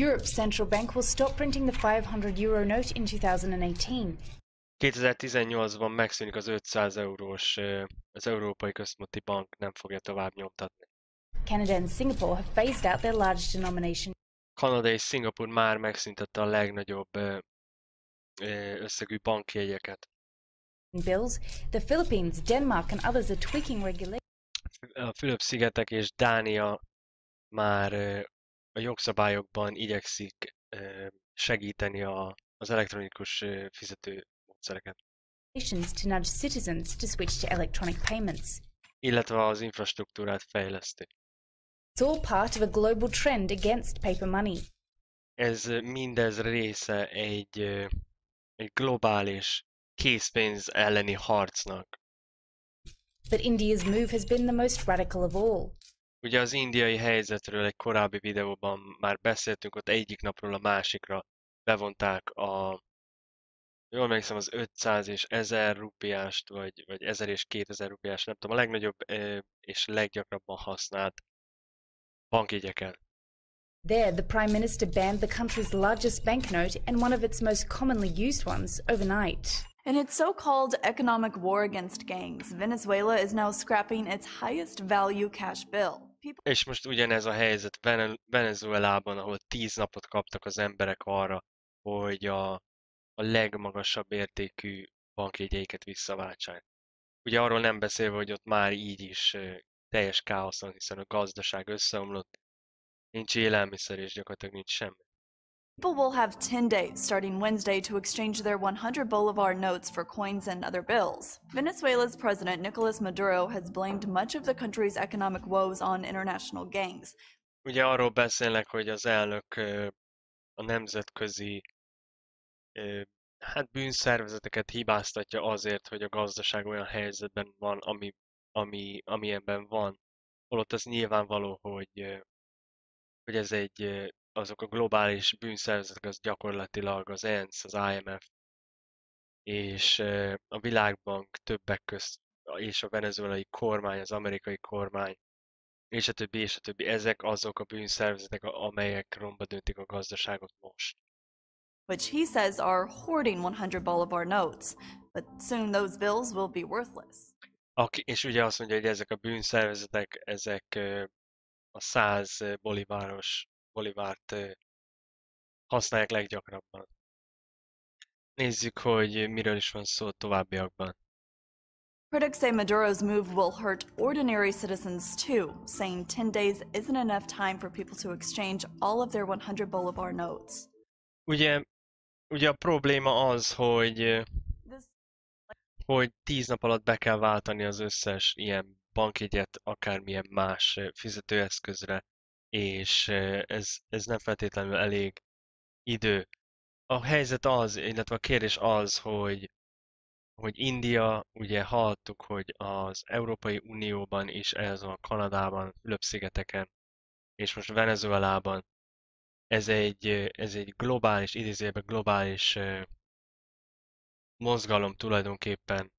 Europe's central bank will stop printing the 500 euro note in 2018. 2018-ban megszűnik az 500 eurós, az Európai Központi Bank nem fogja tovább nyomtatni. Canada and Singapore have phased out their large denomination. Kanada és Szingapur már megszüntette a legnagyobb összegű bankjegyeket. Bills, the Philippines, Denmark and others are tweaking regulations. A Fülöp-szigetek és Dánia már a jogszabályokban igyekszik segíteni a, az elektronikus fizetőmódszereket. To nudge citizens to switch to electronic payments. Illetve az infrastruktúrát fejleszti. It's all part of a global trend against paper money. Ez mindez része egy, egy globális készpénz elleni harcnak. But India's move has been the most radical of all. Ugye az indiai helyzetről egy korábbi videóban már beszéltünk, ott egyik napról a másikra bevonták a, jól emlékszem, az 500 és 1000 rupiást, vagy, vagy 1000 és 2000 rupiást, nem tudom, a legnagyobb és leggyakrabban használt bankjegyeken. There, the Prime Minister banned the country's largest banknote and one of its most commonly used ones overnight. In its so called economic war against gangs, Venezuela is now scrapping its highest value cash bill. És most ugyanez a helyzet Venezuelában, ahol tíz napot kaptak az emberek arra, hogy a, a legmagasabb értékű bankjegyeiket visszaváltsák. Ugye arról nem beszélve, hogy ott már így is teljes káosz van, hiszen a gazdaság összeomlott, nincs élelmiszer és gyakorlatilag nincs semmi. People will have 10 days starting Wednesday to exchange their 100 bolivar notes for coins and other bills. Venezuela's president Nicolas Maduro has blamed much of the country's economic woes on international gangs. Ugye arról beszélnek, hogy az elnök a nemzetközi hát bűnszervezeteket hibáztatja azért, hogy a gazdaság olyan helyzetben van, ami, ami, ami amilyenben van. Holott az nyilvánvaló, hogy, hogy ez egy azok a globális bűnszervezetek, az gyakorlatilag az ENSZ, az IMF és a Világbank többek közt, és a venezuelai kormány, az amerikai kormány, és a többi, és a többi. Ezek azok a bűnszervezetek, amelyek romba döntik a gazdaságot most. Which he says are hoarding 100 bolivar notes, but soon those bills will be worthless. Aki, és ugye azt mondja, hogy ezek a bűnszervezetek, ezek a 100 boliváros polimárt használják leggyakrabban. Nézzük, hogy miről is van szó továbbiakban. Critics say Maduro's move will hurt ordinary citizens too, saying 10 days isn't enough time for people to exchange all of their 100 bolivar notes. Ugye, ugye a probléma az, hogy hogy 10 nap alatt be kell váltani az összes ilyen bankjegyet akármilyen más fizetőeszközre és ez, ez nem feltétlenül elég idő. A helyzet az, illetve a kérdés az, hogy, hogy India, ugye hallottuk, hogy az Európai Unióban is, ez a Kanadában, Fülöp-szigeteken, és most Venezuelában, ez egy, ez egy globális, idézőjelben globális mozgalom tulajdonképpen,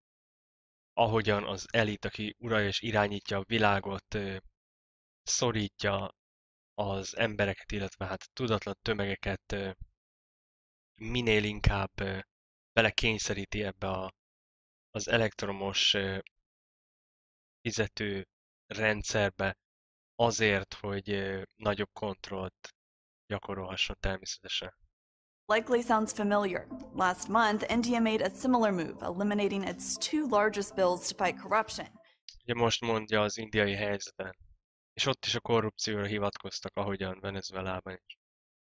ahogyan az elit, aki uralja és irányítja a világot, szorítja az embereket, illetve hát tudatlan tömegeket minél inkább belekényszeríti ebbe a, az elektromos fizető rendszerbe azért, hogy nagyobb kontrollt gyakorolhasson természetesen. Likely sounds familiar. Last month, India made a similar move, eliminating its two largest bills to fight corruption. Ugye most mondja az indiai helyzeten és ott is a korrupcióra hivatkoztak, ahogyan Venezuelában is.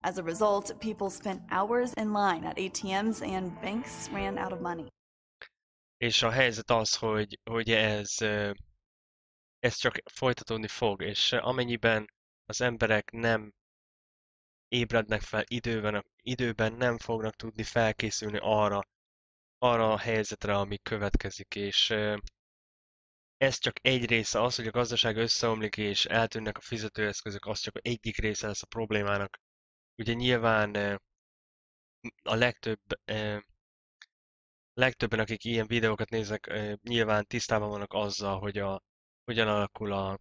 As a result, people spent hours in line at ATMs and banks ran out of money. És a helyzet az, hogy, hogy ez, ez csak folytatódni fog, és amennyiben az emberek nem ébrednek fel időben, időben nem fognak tudni felkészülni arra, arra a helyzetre, ami következik, és ez csak egy része, az, hogy a gazdaság összeomlik és eltűnnek a fizetőeszközök, az csak egyik része lesz a problémának. Ugye nyilván eh, a legtöbb, eh, legtöbben, akik ilyen videókat néznek, eh, nyilván tisztában vannak azzal, hogy a, hogyan alakul a,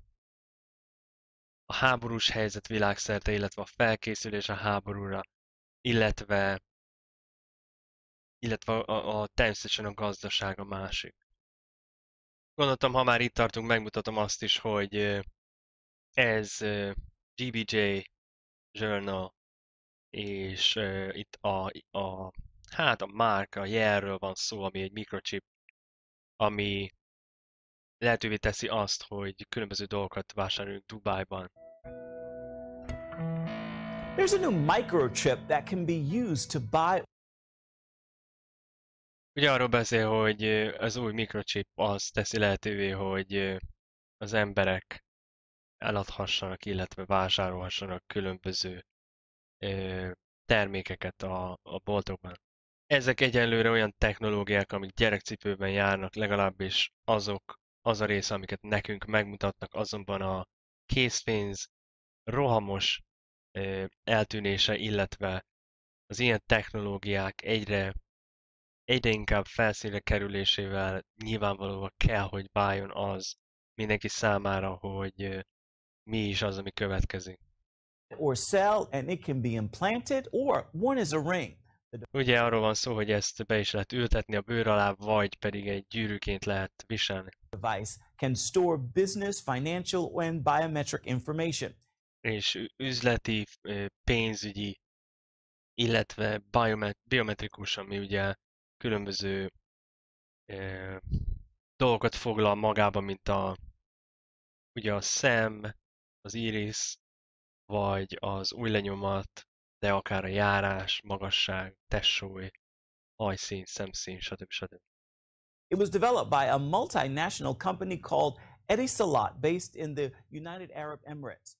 a háborús helyzet világszerte, illetve a felkészülés a háborúra, illetve, illetve a, a, a természetesen a gazdaság a másik. Gondoltam, ha már itt tartunk, megmutatom azt is, hogy ez GBJ Journal, és itt a, a hát a márka, a jelről van szó, ami egy mikrochip, ami lehetővé teszi azt, hogy különböző dolgokat vásároljunk Dubájban. There's a new microchip that can be used to buy Ugye arról beszél, hogy az új mikrochip azt teszi lehetővé, hogy az emberek eladhassanak, illetve vásárolhassanak különböző termékeket a, a boltokban. Ezek egyenlőre olyan technológiák, amik gyerekcipőben járnak, legalábbis azok, az a része, amiket nekünk megmutatnak, azonban a készpénz rohamos eltűnése, illetve az ilyen technológiák egyre egyre inkább felszínre kerülésével nyilvánvalóan kell, hogy váljon az mindenki számára, hogy mi is az, ami következik. Or cell, and it can be implanted, or one is a ring. Ugye arról van szó, hogy ezt be is lehet ültetni a bőr alá, vagy pedig egy gyűrűként lehet viselni. Device can store business, financial and biometric information. És üzleti, pénzügyi, illetve biometrikus, ami ugye különböző e, dolgokat foglal magába, mint a, ugye a szem, az íris, vagy az új lenyomat, de akár a járás, magasság, tessói, hajszín, szemszín, stb. stb. It was developed by a multinational company called Etisalat, based in the United Arab Emirates.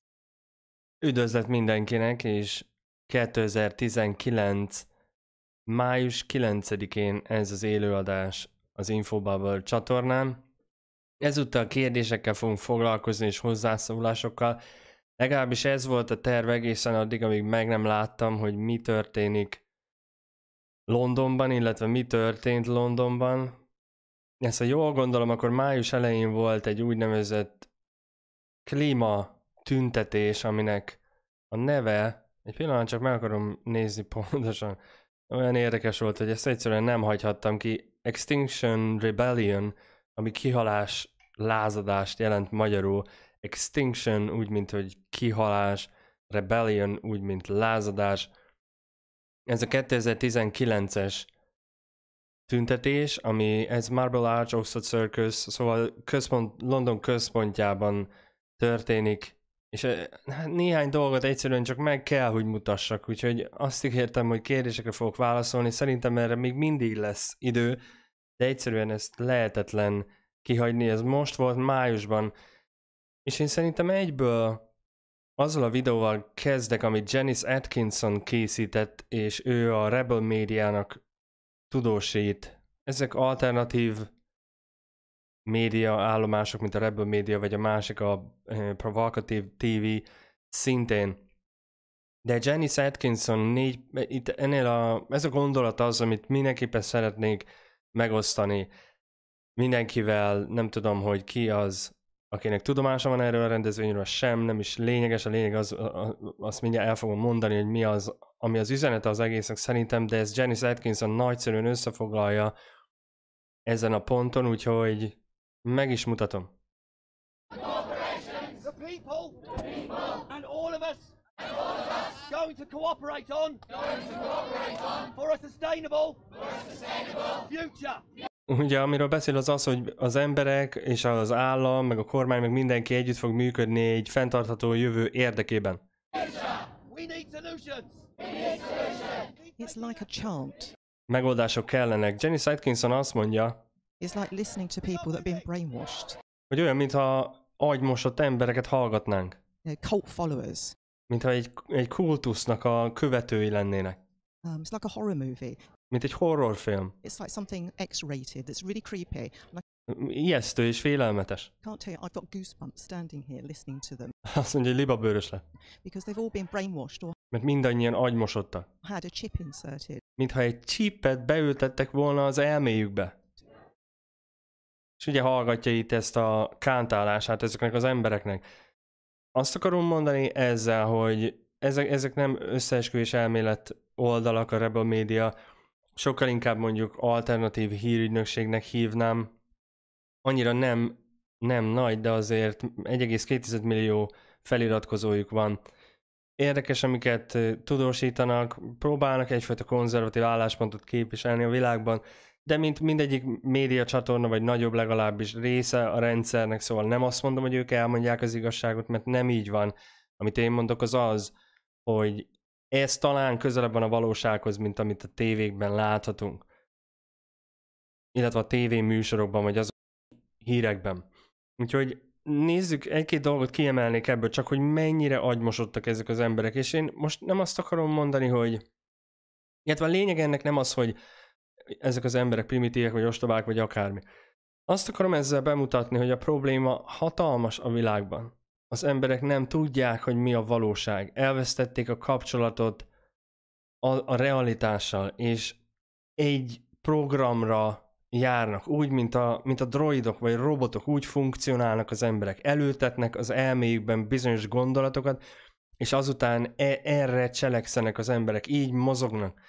Üdvözlet mindenkinek, és 2019 május 9-én ez az élőadás az Infobubble csatornán. Ezúttal kérdésekkel fogunk foglalkozni és hozzászólásokkal. Legalábbis ez volt a terv egészen addig, amíg meg nem láttam, hogy mi történik Londonban, illetve mi történt Londonban. Ezt, ha jól gondolom, akkor május elején volt egy úgynevezett klíma tüntetés, aminek a neve, egy pillanat csak meg akarom nézni pontosan, olyan érdekes volt, hogy ezt egyszerűen nem hagyhattam ki. Extinction Rebellion, ami kihalás, lázadást jelent magyarul. Extinction úgy, mint hogy kihalás, Rebellion úgy, mint lázadás. Ez a 2019-es tüntetés, ami ez Marble Arch, Oxford Circus, szóval központ, London központjában történik és hát néhány dolgot egyszerűen csak meg kell, hogy mutassak, úgyhogy azt ígértem, hogy kérdésekre fogok válaszolni, szerintem erre még mindig lesz idő, de egyszerűen ezt lehetetlen kihagyni, ez most volt májusban, és én szerintem egyből azzal a videóval kezdek, amit Janice Atkinson készített, és ő a Rebel médiának tudósít. Ezek alternatív média állomások, mint a Rebel Media, vagy a másik a eh, Provocative TV szintén. De Janice Atkinson négy, itt ennél a, ez a gondolat az, amit mindenképpen szeretnék megosztani mindenkivel, nem tudom, hogy ki az, akinek tudomása van erről a rendezvényről, sem, nem is lényeges, a lényeg az, azt mindjárt el fogom mondani, hogy mi az, ami az üzenete az egésznek szerintem, de ez Janice Atkinson nagyszerűen összefoglalja ezen a ponton, úgyhogy meg is mutatom. going to cooperate on, for a sustainable, future. Ugye, amiről beszél az az, hogy az emberek és az állam, meg a kormány, meg mindenki együtt fog működni egy fenntartható jövő érdekében. We need solutions. It's like a chant. Megoldások kellenek. Jenny Sidekinson azt mondja, It's like listening to people that have been brainwashed. Hogy olyan, mintha agymosott embereket hallgatnánk. You know, cult followers. Mintha egy, egy kultusznak a követői lennének. Um, it's like a horror movie. Mint egy horrorfilm. It's like something X-rated that's really creepy. Like, Ijesztő és félelmetes. Can't tell you, I've got goosebumps standing here listening to them. Azt mondja, hogy libabőrös le. Because they've all been brainwashed or mert mindannyian agymosodtak. Had a chip inserted. Mintha egy csípet beültettek volna az elméjükbe és ugye hallgatja itt ezt a kántálását ezeknek az embereknek. Azt akarom mondani ezzel, hogy ezek, ezek nem összeesküvés elmélet oldalak a Rebel Media, sokkal inkább mondjuk alternatív hírügynökségnek hívnám. Annyira nem, nem nagy, de azért 1,2 millió feliratkozójuk van. Érdekes, amiket eh, tudósítanak, próbálnak egyfajta konzervatív álláspontot képviselni a világban, de mint mindegyik média csatorna, vagy nagyobb legalábbis része a rendszernek, szóval nem azt mondom, hogy ők elmondják az igazságot, mert nem így van. Amit én mondok az az, hogy ez talán közelebb van a valósághoz, mint amit a tévékben láthatunk. Illetve a tévéműsorokban, vagy az hírekben. Úgyhogy nézzük, egy-két dolgot kiemelnék ebből, csak hogy mennyire agymosodtak ezek az emberek, és én most nem azt akarom mondani, hogy illetve a lényeg ennek nem az, hogy ezek az emberek primitívek, vagy ostobák, vagy akármi. Azt akarom ezzel bemutatni, hogy a probléma hatalmas a világban. Az emberek nem tudják, hogy mi a valóság. Elvesztették a kapcsolatot a, a realitással, és egy programra járnak, úgy, mint a, mint a droidok vagy robotok, úgy funkcionálnak az emberek. Előtetnek az elméjükben bizonyos gondolatokat, és azután e- erre cselekszenek az emberek, így mozognak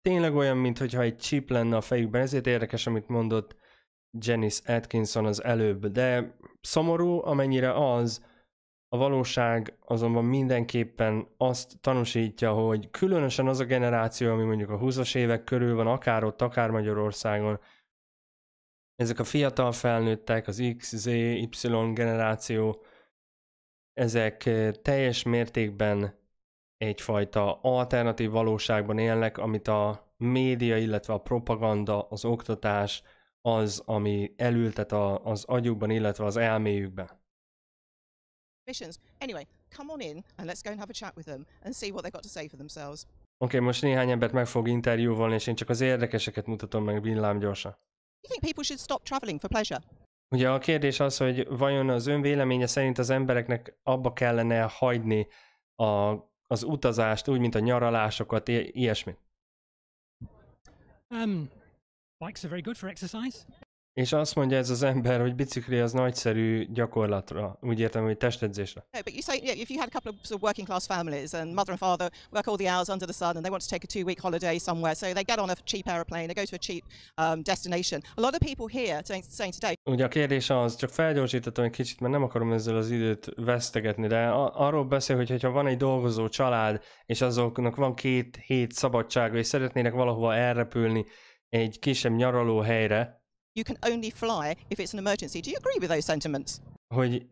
tényleg olyan, mintha egy chip lenne a fejükben, ezért érdekes, amit mondott Janice Atkinson az előbb, de szomorú, amennyire az, a valóság azonban mindenképpen azt tanúsítja, hogy különösen az a generáció, ami mondjuk a 20-as évek körül van, akár ott, akár Magyarországon, ezek a fiatal felnőttek, az X, Z, Y generáció, ezek eh, teljes mértékben egyfajta alternatív valóságban élnek, amit a média, illetve a propaganda, az oktatás az, ami elültet a, az agyukban, illetve az elméjükbe. Anyway, come on in and let's go and have a chat with them and see what got to say for themselves. Oké, okay, most néhány embert meg fog interjúvolni, és én csak az érdekeseket mutatom meg villám gyorsan. You think people should stop traveling for pleasure? Ugye a kérdés az, hogy vajon az ön véleménye szerint az embereknek abba kellene hagyni a az utazást, úgy, mint a nyaralásokat, ilyesmi? Um, bikes are very good for exercise. És azt mondja ez az ember, hogy bicikli az nagyszerű gyakorlatra, úgy értem, hogy testedzésre. No, but you say yeah, if you had a couple of, sort of working class families and mother and father work all the hours under the sun and they want to take a two week holiday somewhere, so they get on a cheap aeroplane, they go to a cheap um, destination. A lot of people here saying today. Ugye a kérdés az, csak felgyorsítottam egy kicsit, mert nem akarom ezzel az időt vesztegetni, de arról beszél, hogy ha van egy dolgozó család, és azoknak van két hét szabadsága, és szeretnének valahova elrepülni egy kisebb nyaraló helyre, you can only fly if it's an emergency. Do you agree with those sentiments? Hogy,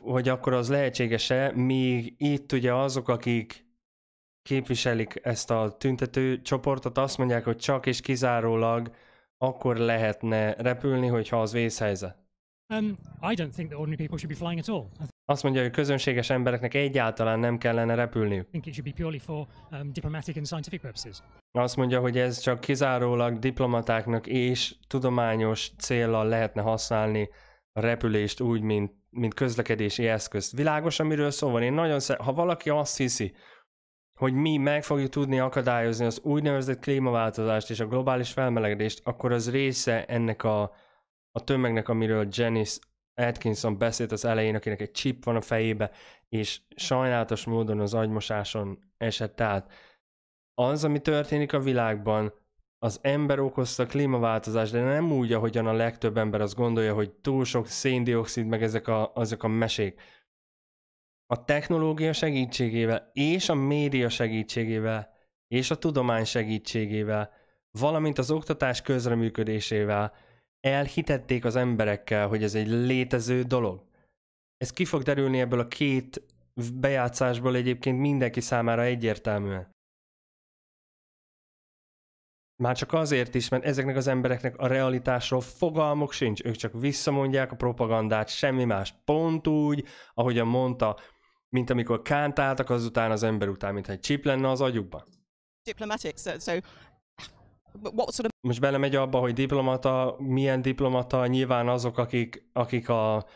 hogy akkor az lehetséges-e, míg itt ugye azok, akik képviselik ezt a tüntető csoportot, azt mondják, hogy csak és kizárólag akkor lehetne repülni, hogyha az vészhelyzet. Um, I don't think that ordinary people should be flying at all. Azt mondja, hogy közönséges embereknek egyáltalán nem kellene repülniük. think it should be purely for um, diplomatic and scientific purposes. Azt mondja, hogy ez csak kizárólag diplomatáknak és tudományos célral lehetne használni a repülést úgy, mint, mint közlekedési eszközt. Világos, amiről szó van. Én nagyon szer- ha valaki azt hiszi, hogy mi meg fogjuk tudni akadályozni az úgynevezett klímaváltozást és a globális felmelegedést, akkor az része ennek a a tömegnek, amiről Janice Atkinson beszélt az elején, akinek egy chip van a fejébe, és sajnálatos módon az agymosáson esett át. Az, ami történik a világban, az ember okozta klímaváltozás, de nem úgy, ahogyan a legtöbb ember azt gondolja, hogy túl sok széndiokszid, meg ezek a, azok a mesék. A technológia segítségével, és a média segítségével, és a tudomány segítségével, valamint az oktatás közreműködésével elhitették az emberekkel, hogy ez egy létező dolog. Ez ki fog derülni ebből a két bejátszásból egyébként mindenki számára egyértelműen. Már csak azért is, mert ezeknek az embereknek a realitásról fogalmuk sincs, ők csak visszamondják a propagandát, semmi más. Pont úgy, ahogyan mondta, mint amikor kántáltak azután az ember után, mintha egy csip lenne az agyukban. Diplomatic, so, so what sort of... Most belemegy abba, hogy diplomata, milyen diplomata, nyilván azok, akik, akik a,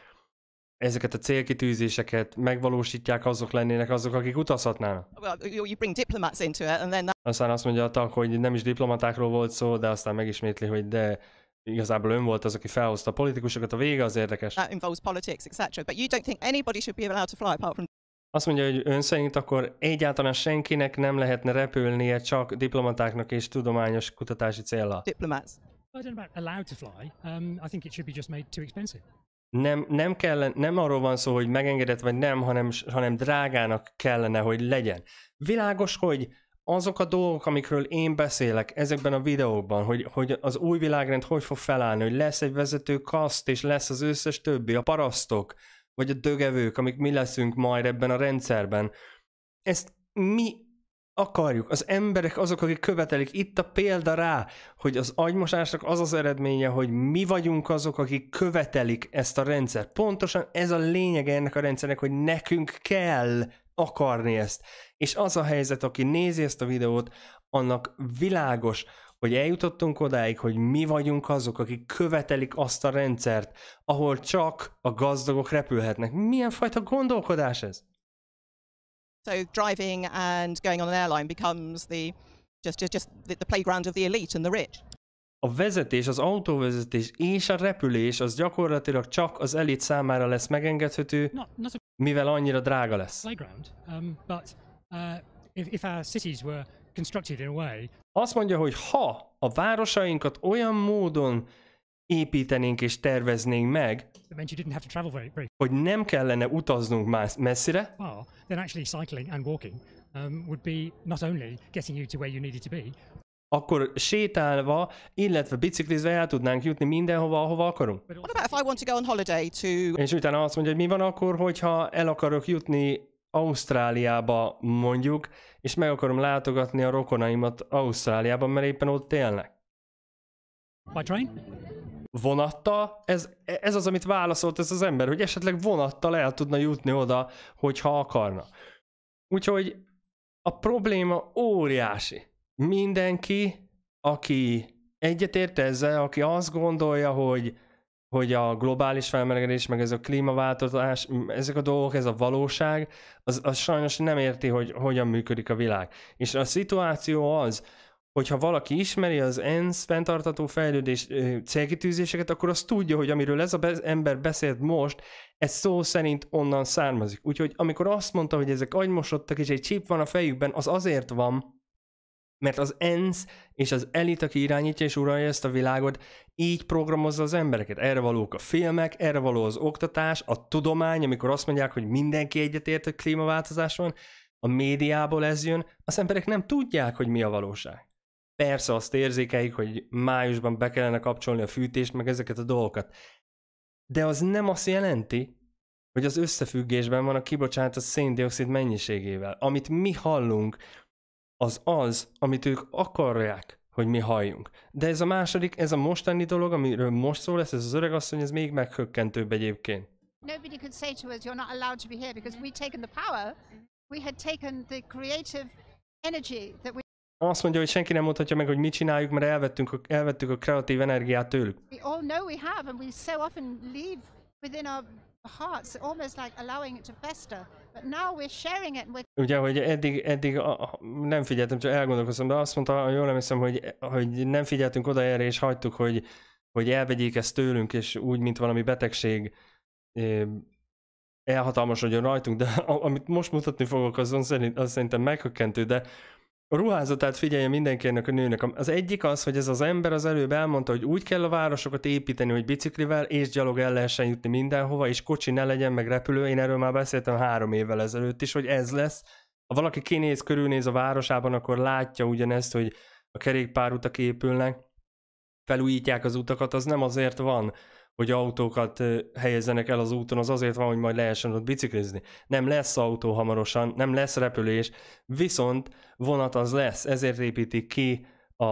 ezeket a célkitűzéseket megvalósítják, azok lennének azok, akik utazhatnának. Well, you bring diplomats into it, and then that... Aztán azt mondja a tag, hogy nem is diplomatákról volt szó, de aztán megismétli, hogy de igazából ön volt az, aki felhozta a politikusokat, a vége az érdekes. That involves politics, etc. But you don't think anybody should be allowed to fly apart from azt mondja, hogy ön szerint akkor egyáltalán senkinek nem lehetne repülnie csak diplomatáknak és tudományos kutatási célra. Diplomats. I don't about allowed to fly. Um, I think it should be just made too expensive. Nem, nem, kell, nem arról van szó, hogy megengedett vagy nem, hanem, hanem drágának kellene, hogy legyen. Világos, hogy azok a dolgok, amikről én beszélek ezekben a videókban, hogy, hogy az új világrend hogy fog felállni, hogy lesz egy vezető kaszt, és lesz az összes többi, a parasztok, vagy a dögevők, amik mi leszünk majd ebben a rendszerben. Ezt mi akarjuk. Az emberek azok, akik követelik. Itt a példa rá, hogy az agymosásnak az az eredménye, hogy mi vagyunk azok, akik követelik ezt a rendszer. Pontosan ez a lényeg ennek a rendszernek, hogy nekünk kell akarni ezt. És az a helyzet, aki nézi ezt a videót, annak világos, hogy eljutottunk odáig, hogy mi vagyunk azok, akik követelik azt a rendszert, ahol csak a gazdagok repülhetnek. Milyen fajta gondolkodás ez? So driving and going on an airline becomes the just just, just the, the playground of the elite and the rich. A vezetés, az autóvezetés és a repülés az gyakorlatilag csak az elit számára lesz megengedhető, not, not a... mivel annyira drága lesz. um, but uh, if, if our cities were constructed in a way azt mondja, hogy ha a városainkat olyan módon építenénk és terveznénk meg, hogy nem kellene utaznunk más messzire, um, akkor sétálva, illetve biciklizve el tudnánk jutni mindenhova, ahova akarunk. És utána azt mondja, hogy mi van akkor, hogyha el akarok jutni Ausztráliába mondjuk, és meg akarom látogatni a rokonaimat Ausztráliában, mert éppen ott élnek. By train? Vonatta, Ez, ez az, amit válaszolt ez az ember, hogy esetleg vonattal el tudna jutni oda, hogyha akarna. Úgyhogy a probléma óriási. Mindenki, aki egyetért ezzel, aki azt gondolja, hogy hogy a globális felmelegedés, meg ez a klímaváltozás, ezek a dolgok, ez a valóság, az, az sajnos nem érti, hogy hogyan működik a világ. És a szituáció az, hogyha valaki ismeri az ENSZ fenntartató fejlődés célkitűzéseket, akkor az tudja, hogy amiről ez az be- ember beszélt most, ez szó szerint onnan származik. Úgyhogy amikor azt mondta, hogy ezek agymosodtak, és egy csíp van a fejükben, az azért van, mert az ENSZ és az elit, aki irányítja és uralja ezt a világot, így programozza az embereket. Erre valók a filmek, erre való az oktatás, a tudomány, amikor azt mondják, hogy mindenki egyetért a klímaváltozáson, a médiából ez jön, az emberek nem tudják, hogy mi a valóság. Persze azt érzékeljük, hogy májusban be kellene kapcsolni a fűtést, meg ezeket a dolgokat. De az nem azt jelenti, hogy az összefüggésben van a kibocsátott széndiokszid mennyiségével. Amit mi hallunk, az az, amit ők akarják, hogy mi halljunk. De ez a második, ez a mostani dolog, amiről most szól lesz, ez az öregasszony, ez még meghökkentőbb egyébként. Nobody could say to us, you're not allowed to be here, because we've taken the power, we had taken the creative energy that we azt mondja, hogy senki nem mondhatja meg, hogy mit csináljuk, mert elvettünk, a, elvettük a kreatív energiát tőlük. We all know we have, and we so often leave within our hearts, almost like allowing it to fester. Ugye, hogy eddig, eddig a, nem figyeltem, csak elgondolkoztam, de azt mondta, hogy jól emlékszem, hogy, hogy nem figyeltünk oda erre, és hagytuk, hogy, hogy elvegyék ezt tőlünk, és úgy, mint valami betegség elhatalmasodjon rajtunk, de amit most mutatni fogok, azon szerint, az szerintem meghökkentő, de a ruházatát figyelje mindenki ennek a nőnek. Az egyik az, hogy ez az ember az előbb elmondta, hogy úgy kell a városokat építeni, hogy biciklivel és gyalog el lehessen jutni mindenhova, és kocsi ne legyen, meg repülő. Én erről már beszéltem három évvel ezelőtt is, hogy ez lesz. Ha valaki kinéz, körülnéz a városában, akkor látja ugyanezt, hogy a kerékpárutak épülnek, felújítják az utakat, az nem azért van, hogy autókat helyezzenek el az úton, az azért van, hogy majd lehessen ott biciklizni. Nem lesz autó hamarosan, nem lesz repülés, viszont vonat az lesz, ezért építik ki a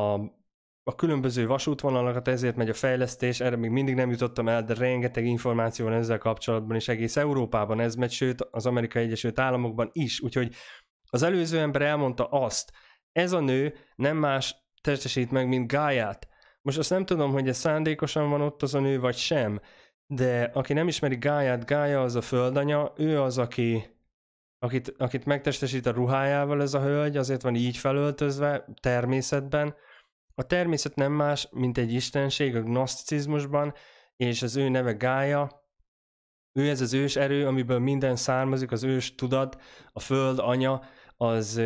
a különböző vasútvonalakat, ezért megy a fejlesztés, erre még mindig nem jutottam el, de rengeteg információ van ezzel kapcsolatban, és egész Európában ez megy, sőt az Amerikai Egyesült Államokban is, úgyhogy az előző ember elmondta azt, ez a nő nem más testesít meg, mint Gáját, most azt nem tudom, hogy ez szándékosan van ott az a nő, vagy sem, de aki nem ismeri Gáját, Gája az a földanya, ő az, aki, akit, akit megtestesít a ruhájával ez a hölgy, azért van így felöltözve természetben. A természet nem más, mint egy istenség a gnoszticizmusban, és az ő neve Gája, ő ez az ős erő, amiből minden származik, az ős tudat, a föld, anya, az,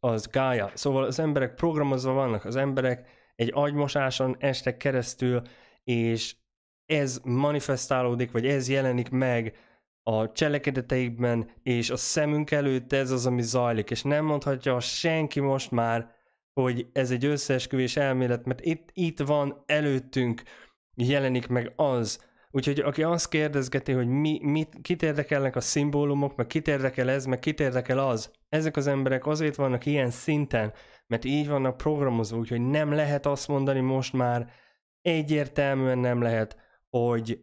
az gája. Szóval az emberek programozva vannak, az emberek egy agymosáson estek keresztül, és ez manifestálódik, vagy ez jelenik meg a cselekedeteikben, és a szemünk előtt ez az, ami zajlik, és nem mondhatja senki most már, hogy ez egy összeesküvés elmélet, mert itt, itt van előttünk, jelenik meg az. Úgyhogy aki azt kérdezgeti, hogy mi, mit, kit érdekelnek a szimbólumok, meg kit érdekel ez, meg kit érdekel az, ezek az emberek azért vannak ilyen szinten, mert így vannak programozva, úgyhogy nem lehet azt mondani most már, egyértelműen nem lehet, hogy,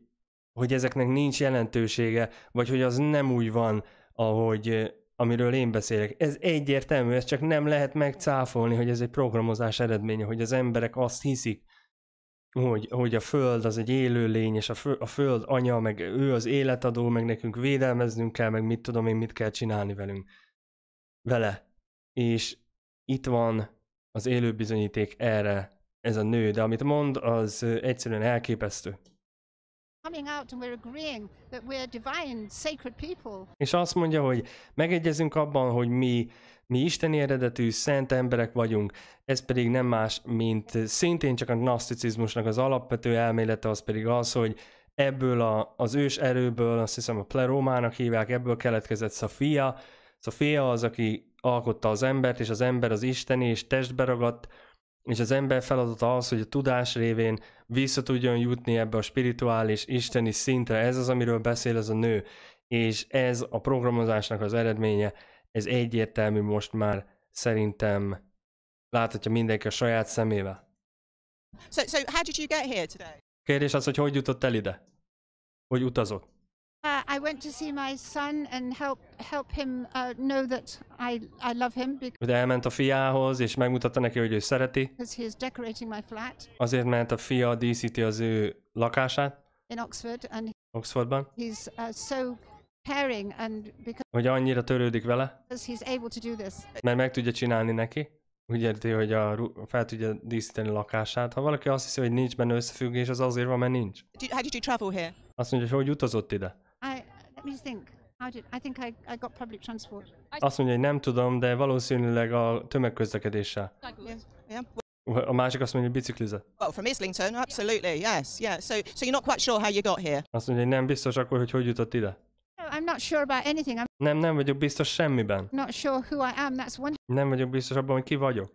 hogy ezeknek nincs jelentősége, vagy hogy az nem úgy van, ahogy eh, amiről én beszélek. Ez egyértelmű, ez csak nem lehet megcáfolni, hogy ez egy programozás eredménye, hogy az emberek azt hiszik, hogy, hogy a Föld az egy élőlény, és a, fö, a Föld anya, meg ő az életadó, meg nekünk védelmeznünk kell, meg mit tudom én, mit kell csinálni velünk. Vele. És itt van az élő bizonyíték erre, ez a nő, de amit mond, az egyszerűen elképesztő. És azt mondja, hogy megegyezünk abban, hogy mi, mi isteni eredetű, szent emberek vagyunk, ez pedig nem más, mint szintén csak a gnoszticizmusnak az alapvető elmélete, az pedig az, hogy ebből a, az ős erőből, azt hiszem a plerómának hívják, ebből keletkezett Szafia. Szafia az, aki alkotta az embert, és az ember az isteni, és testbe ragadt, és az ember feladata az, hogy a tudás révén vissza tudjon jutni ebbe a spirituális, isteni szintre. Ez az, amiről beszél ez a nő, és ez a programozásnak az eredménye, ez egyértelmű most már szerintem láthatja mindenki a saját szemével. So, so how did you get here today? Kérdés az, hogy hogy jutott el ide? Hogy utazott? I went to see my son and help, help him uh, know that I, I love him. Because De elment a fiához, és megmutatta neki, hogy ő szereti. he is decorating my flat Azért, ment a fia díszíti az ő lakását in Oxford and Oxfordban, he's uh, so caring and hogy annyira törődik vele, because he's able to do this. mert meg tudja csinálni neki. Úgy érti, hogy a, fel tudja díszíteni a lakását. Ha valaki azt hiszi, hogy nincs benne összefüggés, az azért van, mert nincs. Did how did you travel here? Azt mondja, hogy hogy utazott ide? Let me think. How did, I think I, I got public transport. Azt mondja, hogy nem tudom, de valószínűleg a tömegközlekedéssel. Yeah, yeah. A másik azt mondja, hogy biciklizett. Well, from Islington, absolutely, yes, yeah. So, so you're not quite sure how you got here. Azt mondja, hogy nem biztos akkor, hogy hogy jutott ide. I'm not sure about anything. I'm nem, nem vagyok biztos semmiben. Not sure who I am, that's one. Nem vagyok biztos abban, hogy ki vagyok.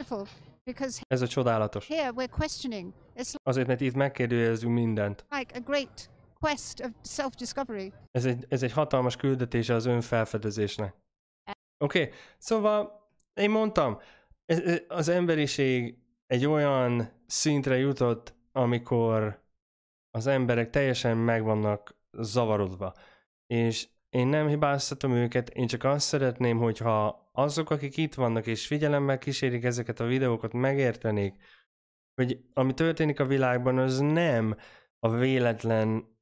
Because Ez a csodálatos. Here we're questioning. It's like Azért, mert itt megkérdőjelezünk mindent. Like a great quest of self-discovery. Ez egy, ez egy hatalmas küldetése az önfelfedezésnek. Oké, okay. szóval én mondtam, ez, ez, az emberiség egy olyan szintre jutott, amikor az emberek teljesen meg vannak zavarodva. És én nem hibáztatom őket, én csak azt szeretném, hogyha azok, akik itt vannak és figyelemmel kísérik ezeket a videókat, megértenék, hogy ami történik a világban, az nem a véletlen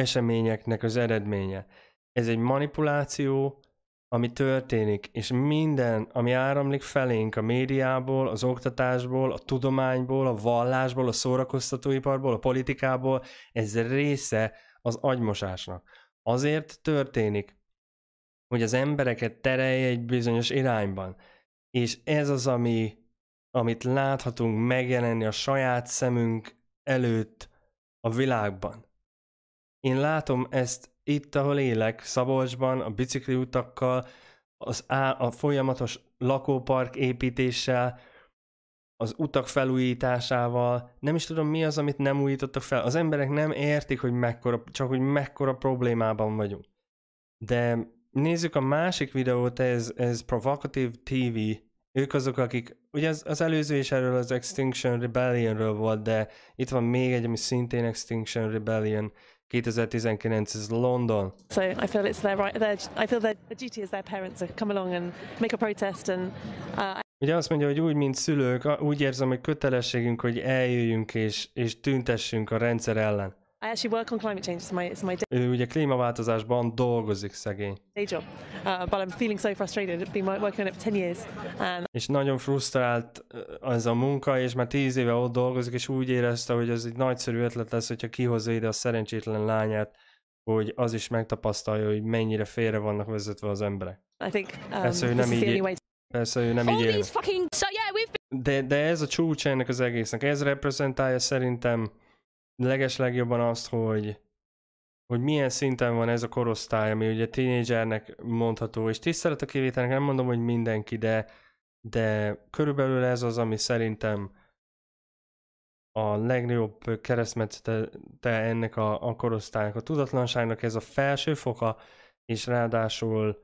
eseményeknek az eredménye. Ez egy manipuláció, ami történik, és minden, ami áramlik felénk a médiából, az oktatásból, a tudományból, a vallásból, a szórakoztatóiparból, a politikából, ez része az agymosásnak. Azért történik, hogy az embereket terelje egy bizonyos irányban. És ez az, ami, amit láthatunk megjelenni a saját szemünk előtt a világban. Én látom ezt itt, ahol élek, Szabolcsban, a bicikli utakkal, az á, a folyamatos lakópark építéssel, az utak felújításával, nem is tudom mi az, amit nem újítottak fel. Az emberek nem értik, hogy mekkora, csak hogy mekkora problémában vagyunk. De nézzük a másik videót, ez, ez Provocative TV, ők azok, akik, ugye az, az előző is erről az Extinction Rebellionről volt, de itt van még egy, ami szintén Extinction Rebellion, 2019 is London. So I feel it's their right, their, I feel their duty as their parents to come along and make a protest and. Uh, Ugye azt mondja, hogy úgy, mint szülők, úgy érzem, hogy kötelességünk, hogy eljöjjünk és, és tüntessünk a rendszer ellen actually work on climate change. It's my, it's my day. Ő ugye klímaváltozásban dolgozik szegény. Day job. Uh, but I'm feeling so frustrated. I've been working on it for 10 years. And... És nagyon frusztrált az uh, a munka, és már 10 éve ott dolgozik, és úgy érezte, hogy ez egy nagyszerű ötlet lesz, hogyha kihozza ide a szerencsétlen lányát, hogy az is megtapasztalja, hogy mennyire félre vannak vezetve az emberek. I think, um, Persze, ő nem így, Persze, ő nem így Fucking... So, yeah, been... de, de ez a csúcs ennek az egésznek. Ez reprezentálja szerintem leges legjobban azt, hogy, hogy milyen szinten van ez a korosztály, ami ugye tínédzsernek mondható, és tisztelet a kivételnek, nem mondom, hogy mindenki, de, de körülbelül ez az, ami szerintem a legnagyobb keresztmetszete ennek a, a korosztálynak, a tudatlanságnak ez a felső foka, és ráadásul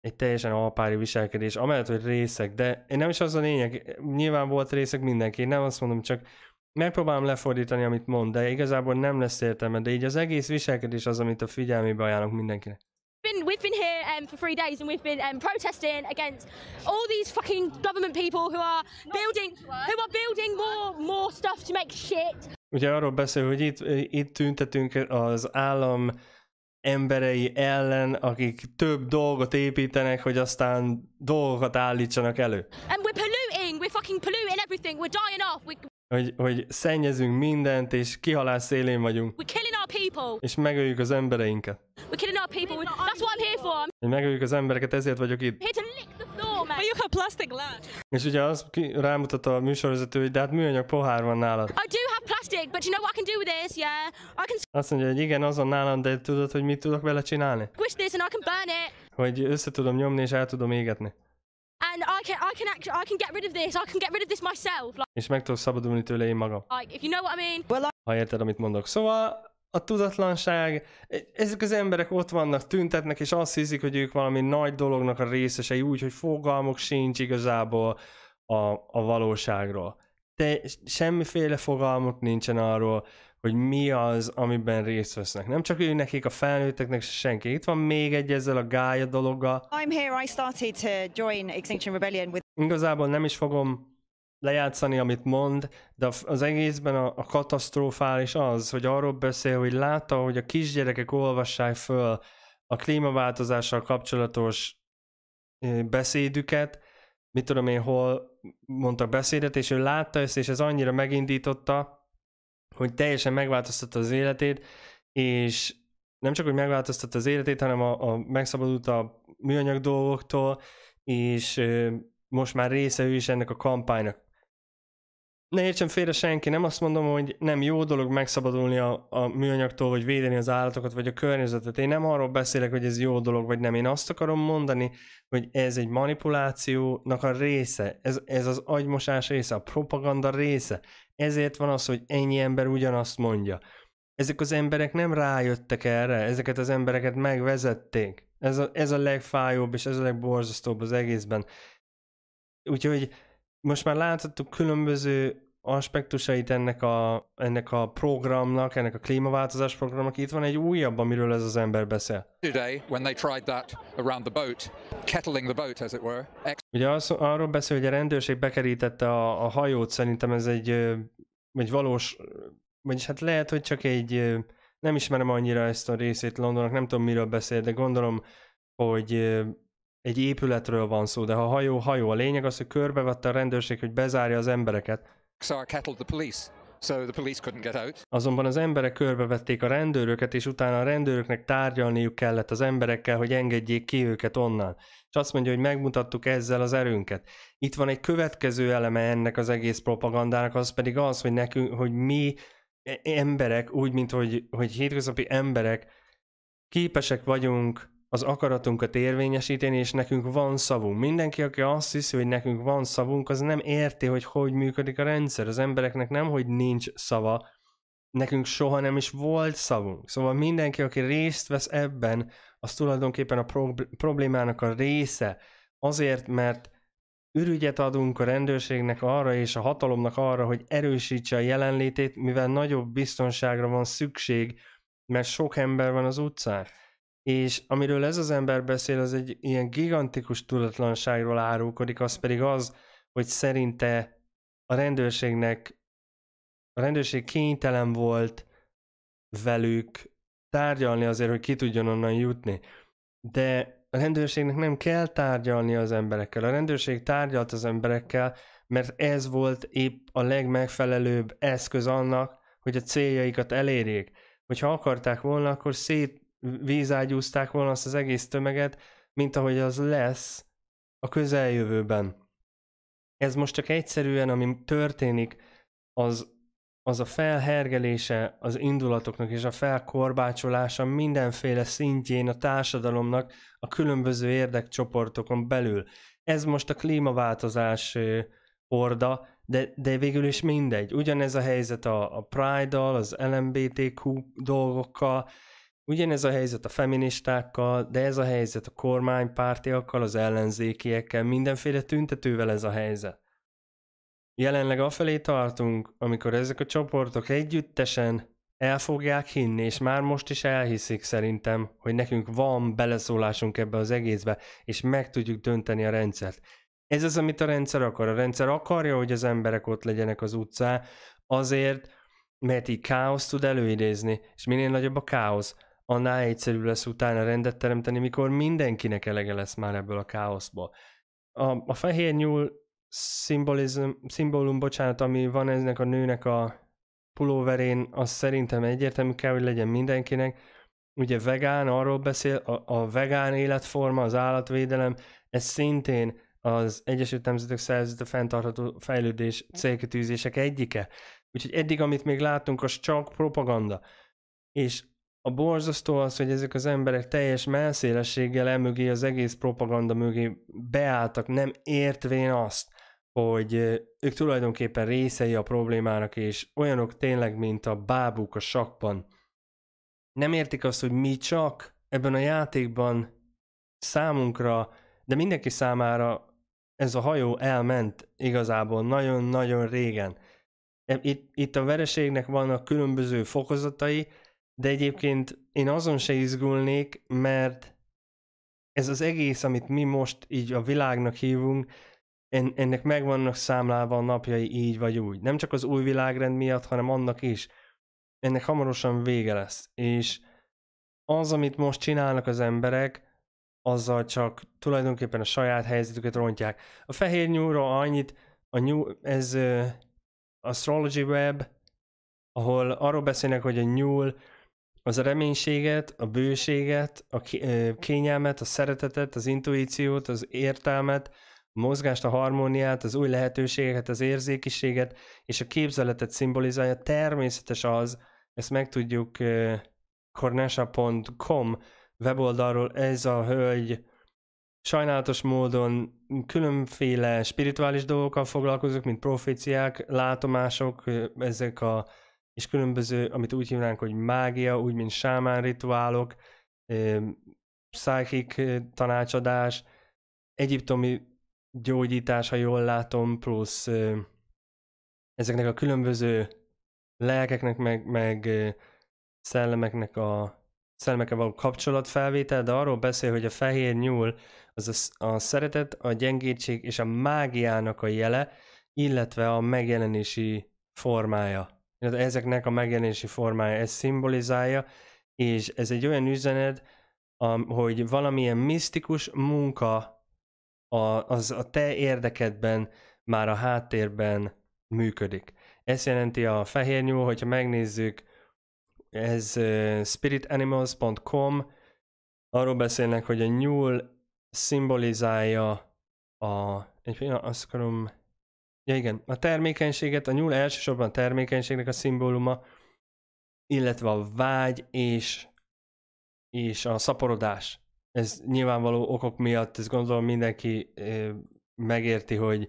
egy teljesen alpári viselkedés, amellett, hogy részek, de én nem is az a lényeg, nyilván volt részek mindenki, én nem azt mondom, csak megpróbálom lefordítani, amit mond, de igazából nem lesz értelme, de így az egész viselkedés az, amit a figyelmébe ajánlok mindenkinek. Been, we've been here um, for three days and we've been um, protesting against all these fucking government people who are building, who are building more, more stuff to make shit. Ugye arról beszél, hogy itt, itt tüntetünk az állam emberei ellen, akik több dolgot építenek, hogy aztán dolgokat állítsanak elő. And we're polluting, we're fucking polluting everything, we're dying off, we're hogy, hogy szennyezünk mindent, és kihalás szélén vagyunk. És megöljük az embereinket. Hogy megöljük az embereket, ezért vagyok itt. És ugye az ki, rámutat a műsorvezető, hogy de hát műanyag pohár van nálad. Azt mondja, hogy igen, van nálam, de tudod, hogy mit tudok vele csinálni? Hogy össze tudom nyomni és el tudom égetni. And I can, I can, actually I can get rid of this. I can get rid of this myself. Like, és meg tudok szabadulni tőle én magam. Like, if you know what I mean. Well, I... Ha érted, amit mondok. Szóval a tudatlanság, ezek az emberek ott vannak, tüntetnek, és azt hiszik, hogy ők valami nagy dolognak a részesei, hogy fogalmuk sincs igazából a, a valóságról. Te semmiféle fogalmuk nincsen arról, hogy mi az, amiben részt vesznek. Nem csak ő nekik, a felnőtteknek se senki. Itt van még egy ezzel a gája dologgal. I'm here, I started to join Extinction Rebellion with... Igazából nem is fogom lejátszani, amit mond, de az egészben a, a katasztrofális az, hogy arról beszél, hogy látta, hogy a kisgyerekek olvassák föl a klímaváltozással kapcsolatos beszédüket, mit tudom én, hol mondtak beszédet, és ő látta ezt, és ez annyira megindította, hogy teljesen megváltoztatta az életét, és nem csak, hogy megváltoztatta az életét, hanem a, a megszabadult a műanyag dolgoktól, és ö, most már része ő is ennek a kampánynak. Ne értsen félre senki, nem azt mondom, hogy nem jó dolog megszabadulni a, a műanyagtól, vagy védeni az állatokat, vagy a környezetet. Én nem arról beszélek, hogy ez jó dolog, vagy nem. Én azt akarom mondani, hogy ez egy manipulációnak a része. Ez, ez az agymosás része, a propaganda része. Ezért van az, hogy ennyi ember ugyanazt mondja. Ezek az emberek nem rájöttek erre, ezeket az embereket megvezették. Ez a, ez a legfájóbb és ez a legborzasztóbb az egészben. Úgyhogy most már láthattuk különböző aspektusait ennek a, ennek a programnak, ennek a klímaváltozás programnak. Itt van egy újabb, amiről ez az ember beszél. Today, when they tried that around the boat, kettling the boat, as it were. Ugye az, arról beszél, hogy a rendőrség bekerítette a, a hajót, szerintem ez egy, egy valós, vagyis hát lehet, hogy csak egy, nem ismerem annyira ezt a részét Londonnak, nem tudom miről beszél, de gondolom, hogy egy épületről van szó, de ha hajó, hajó. A lényeg az, hogy körbevette a rendőrség, hogy bezárja az embereket. Azonban az emberek körbevették a rendőröket, és utána a rendőröknek tárgyalniuk kellett az emberekkel, hogy engedjék ki őket onnan. És azt mondja, hogy megmutattuk ezzel az erőnket. Itt van egy következő eleme ennek az egész propagandának, az pedig az, hogy nekünk, hogy mi emberek, úgy, mint hogy, hogy hétköznapi emberek, képesek vagyunk az akaratunkat érvényesíteni, és nekünk van szavunk. Mindenki, aki azt hiszi, hogy nekünk van szavunk, az nem érti, hogy hogy működik a rendszer. Az embereknek nem, hogy nincs szava, nekünk soha nem is volt szavunk. Szóval mindenki, aki részt vesz ebben, az tulajdonképpen a problémának a része. Azért, mert ürügyet adunk a rendőrségnek arra és a hatalomnak arra, hogy erősítse a jelenlétét, mivel nagyobb biztonságra van szükség, mert sok ember van az utcán és amiről ez az ember beszél, az egy ilyen gigantikus tudatlanságról árulkodik, az pedig az, hogy szerinte a rendőrségnek, a rendőrség kénytelen volt velük tárgyalni azért, hogy ki tudjon onnan jutni. De a rendőrségnek nem kell tárgyalni az emberekkel. A rendőrség tárgyalt az emberekkel, mert ez volt épp a legmegfelelőbb eszköz annak, hogy a céljaikat elérjék. Hogyha akarták volna, akkor szét vízágyúzták volna azt az egész tömeget, mint ahogy az lesz a közeljövőben. Ez most csak egyszerűen, ami történik, az, az a felhergelése az indulatoknak és a felkorbácsolása mindenféle szintjén a társadalomnak a különböző érdekcsoportokon belül. Ez most a klímaváltozás horda, de, de végül is mindegy. Ugyanez a helyzet a, a Pride-dal, az LMBTQ dolgokkal, Ugyanez a helyzet a feministákkal, de ez a helyzet a kormánypártiakkal, az ellenzékiekkel, mindenféle tüntetővel ez a helyzet. Jelenleg afelé tartunk, amikor ezek a csoportok együttesen el fogják hinni, és már most is elhiszik szerintem, hogy nekünk van beleszólásunk ebbe az egészbe, és meg tudjuk dönteni a rendszert. Ez az, amit a rendszer akar. A rendszer akarja, hogy az emberek ott legyenek az utcán, azért, mert így káosz tud előidézni, és minél nagyobb a káosz, annál egyszerű lesz utána rendet teremteni, mikor mindenkinek elege lesz már ebből a káoszból. A, a fehér nyúl szimbolizm, szimbólum, bocsánat, ami van eznek a nőnek a pulóverén, az szerintem egyértelmű kell, hogy legyen mindenkinek. Ugye vegán, arról beszél, a, a vegán életforma, az állatvédelem, ez szintén az Egyesült Nemzetek a fenntartható fejlődés célkitűzések egyike. Úgyhogy eddig, amit még látunk, az csak propaganda. És a borzasztó az, hogy ezek az emberek teljes melszélességgel emögé, az egész propaganda mögé beálltak, nem értvén azt, hogy ők tulajdonképpen részei a problémának, és olyanok tényleg, mint a bábuk a sakban. Nem értik azt, hogy mi csak ebben a játékban számunkra, de mindenki számára ez a hajó elment igazából nagyon-nagyon régen. Itt, itt a vereségnek vannak különböző fokozatai, de egyébként én azon se izgulnék, mert ez az egész, amit mi most így a világnak hívunk, en, ennek megvannak számlálva a napjai így vagy úgy. Nem csak az új világrend miatt, hanem annak is. Ennek hamarosan vége lesz. És az, amit most csinálnak az emberek, azzal csak tulajdonképpen a saját helyzetüket rontják. A fehér nyúlra annyit, a nyúl, ez uh, Astrology Web, ahol arról beszélnek, hogy a nyúl az a reménységet, a bőséget, a kényelmet, a szeretetet, az intuíciót, az értelmet, a mozgást, a harmóniát, az új lehetőségeket, az érzékiséget és a képzeletet szimbolizálja. Természetes az, ezt megtudjuk kornesa.com weboldalról ez a hölgy sajnálatos módon különféle spirituális dolgokkal foglalkozik, mint proféciák, látomások, ezek a és különböző, amit úgy hívnánk, hogy mágia, úgy, mint sámán rituálok, pszichik tanácsadás, egyiptomi gyógyítás, ha jól látom, plusz ezeknek a különböző lelkeknek, meg, meg szellemeknek a szellemekkel való kapcsolatfelvétel, de arról beszél, hogy a fehér nyúl az a, a szeretet, a gyengétség és a mágiának a jele, illetve a megjelenési formája ezeknek a megjelenési formája ez szimbolizálja, és ez egy olyan üzenet, hogy valamilyen misztikus munka a, az a te érdekedben már a háttérben működik. Ezt jelenti a fehér nyúl, hogyha megnézzük, ez spiritanimals.com, arról beszélnek, hogy a nyúl szimbolizálja a... Egy pillanat, azt akarom Ja igen, a termékenységet, a nyúl elsősorban a termékenységnek a szimbóluma, illetve a vágy és, és a szaporodás. Ez nyilvánvaló okok miatt, ezt gondolom mindenki megérti, hogy,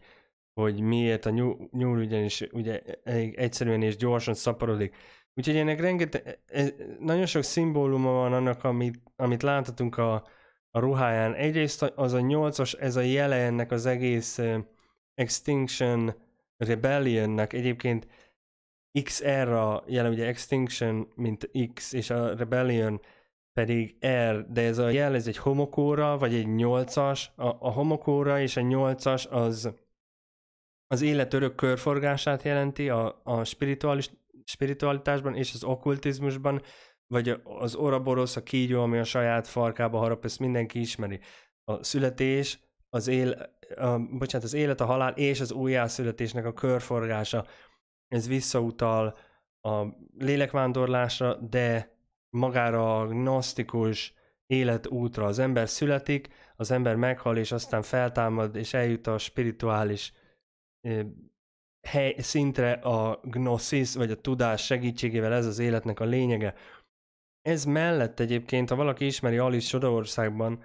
hogy miért a nyúl, nyúl ugyanis ugye elég egyszerűen és gyorsan szaporodik. Úgyhogy ennek rengete e, e, nagyon sok szimbóluma van annak, amit, amit láthatunk a, a ruháján. Egyrészt az a nyolcas, ez a jele ennek az egész Extinction rebellionnak. egyébként XR-ra jelen ugye Extinction, mint X, és a Rebellion pedig R, de ez a jel, ez egy homokóra, vagy egy nyolcas. A, a homokóra és a nyolcas az az élet örök körforgását jelenti a, a spirituális, spiritualitásban és az okkultizmusban, vagy az oraborosz, a kígyó, ami a saját farkába harap, ezt mindenki ismeri. A születés, az él, a, bocsánat, az élet, a halál és az újjászületésnek a körforgása, ez visszautal a lélekvándorlásra, de magára a gnosztikus életútra. Az ember születik, az ember meghal, és aztán feltámad, és eljut a spirituális hely, szintre a gnosis vagy a tudás segítségével ez az életnek a lényege. Ez mellett egyébként, ha valaki ismeri Alice Sodaországban,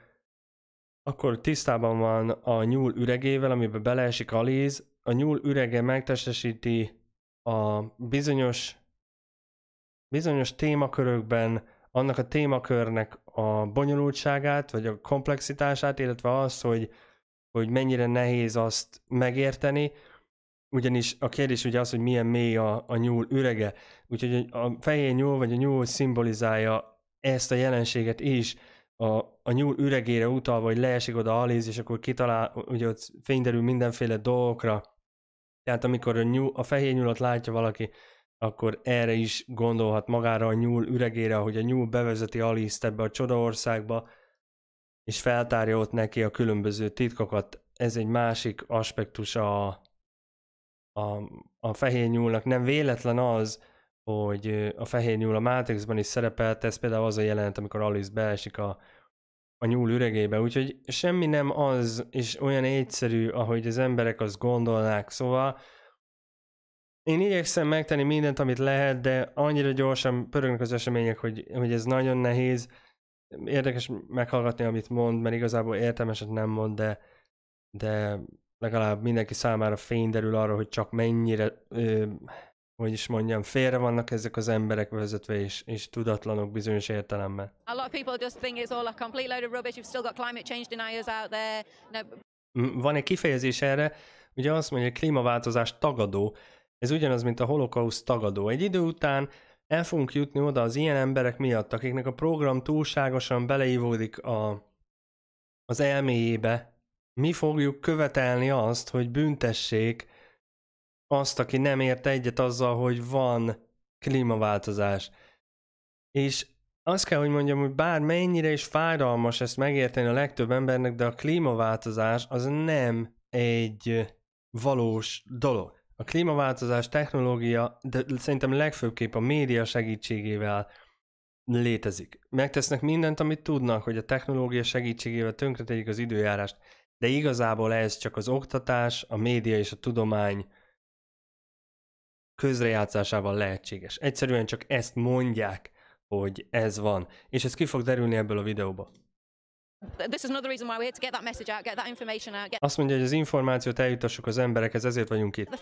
akkor tisztában van a nyúl üregével, amiben beleesik a léz, a nyúl ürege megtestesíti a bizonyos, bizonyos témakörökben annak a témakörnek a bonyolultságát, vagy a komplexitását, illetve azt, hogy, hogy mennyire nehéz azt megérteni, ugyanis a kérdés ugye az, hogy milyen mély a, a nyúl ürege. Úgyhogy a fehér nyúl vagy a nyúl szimbolizálja ezt a jelenséget is, a, a nyúl üregére utalva, hogy leesik oda Alice, és akkor kitalál, ugye ott fényderül mindenféle dolgokra. Tehát amikor a, nyúl, a fehér nyúlat látja valaki, akkor erre is gondolhat magára a nyúl üregére, hogy a nyúl bevezeti Alice-t ebbe a csodaországba, és feltárja ott neki a különböző titkokat. Ez egy másik aspektus a, a, a fehér nyúlnak. Nem véletlen az, hogy a fehér nyúl a Matrixban is szerepelt, ez például az a jelent, amikor Alice beesik a, a nyúl üregébe, úgyhogy semmi nem az, és olyan egyszerű, ahogy az emberek azt gondolnák, szóval én igyekszem megtenni mindent, amit lehet, de annyira gyorsan pörögnek az események, hogy, hogy ez nagyon nehéz. Érdekes meghallgatni, amit mond, mert igazából értelmeset nem mond, de, de legalább mindenki számára fény derül arra, hogy csak mennyire ö, hogy is mondjam, félre vannak ezek az emberek vezetve, és, és tudatlanok bizonyos értelemben. A lot of people just think it's all a complete load of rubbish, you've still got climate change deniers out there. No. Van egy kifejezés erre, ugye azt mondja, hogy klímaváltozás tagadó, ez ugyanaz, mint a holokauszt tagadó. Egy idő után el fogunk jutni oda az ilyen emberek miatt, akiknek a program túlságosan beleívódik a, az elméjébe, mi fogjuk követelni azt, hogy büntessék azt, aki nem ért egyet azzal, hogy van klímaváltozás. És azt kell, hogy mondjam, hogy bár mennyire is fájdalmas ezt megérteni a legtöbb embernek, de a klímaváltozás az nem egy valós dolog. A klímaváltozás technológia, de szerintem legfőbbképp a média segítségével létezik. Megtesznek mindent, amit tudnak, hogy a technológia segítségével tönkretegyik az időjárást, de igazából ez csak az oktatás, a média és a tudomány közrejátszásával lehetséges. Egyszerűen csak ezt mondják, hogy ez van. És ez ki fog derülni ebből a videóba. Azt mondja, hogy az információt eljutassuk az emberekhez, ezért vagyunk itt.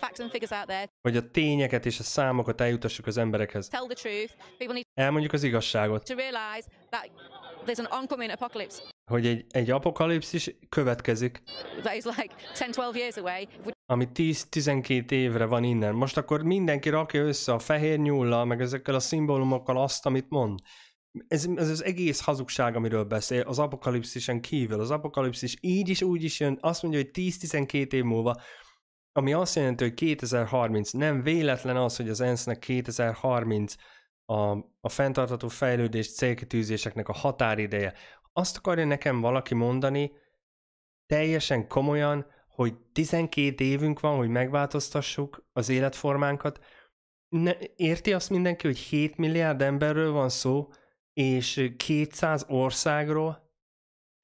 Hogy a tényeket és a számokat eljutassuk az emberekhez. Elmondjuk az igazságot hogy egy, egy apokalipszis következik. Ami 10-12 évre van innen. Most akkor mindenki rakja össze a fehér nyullal, meg ezekkel a szimbólumokkal azt, amit mond. Ez, ez az egész hazugság, amiről beszél, az apokalipszisen kívül. Az apokalipszis így is, úgy is jön, azt mondja, hogy 10-12 év múlva, ami azt jelenti, hogy 2030. Nem véletlen az, hogy az ENSZ-nek 2030 a, a fenntartató fejlődés célkitűzéseknek a határideje azt akarja nekem valaki mondani, teljesen komolyan, hogy 12 évünk van, hogy megváltoztassuk az életformánkat. Ne, érti azt mindenki, hogy 7 milliárd emberről van szó, és 200 országról,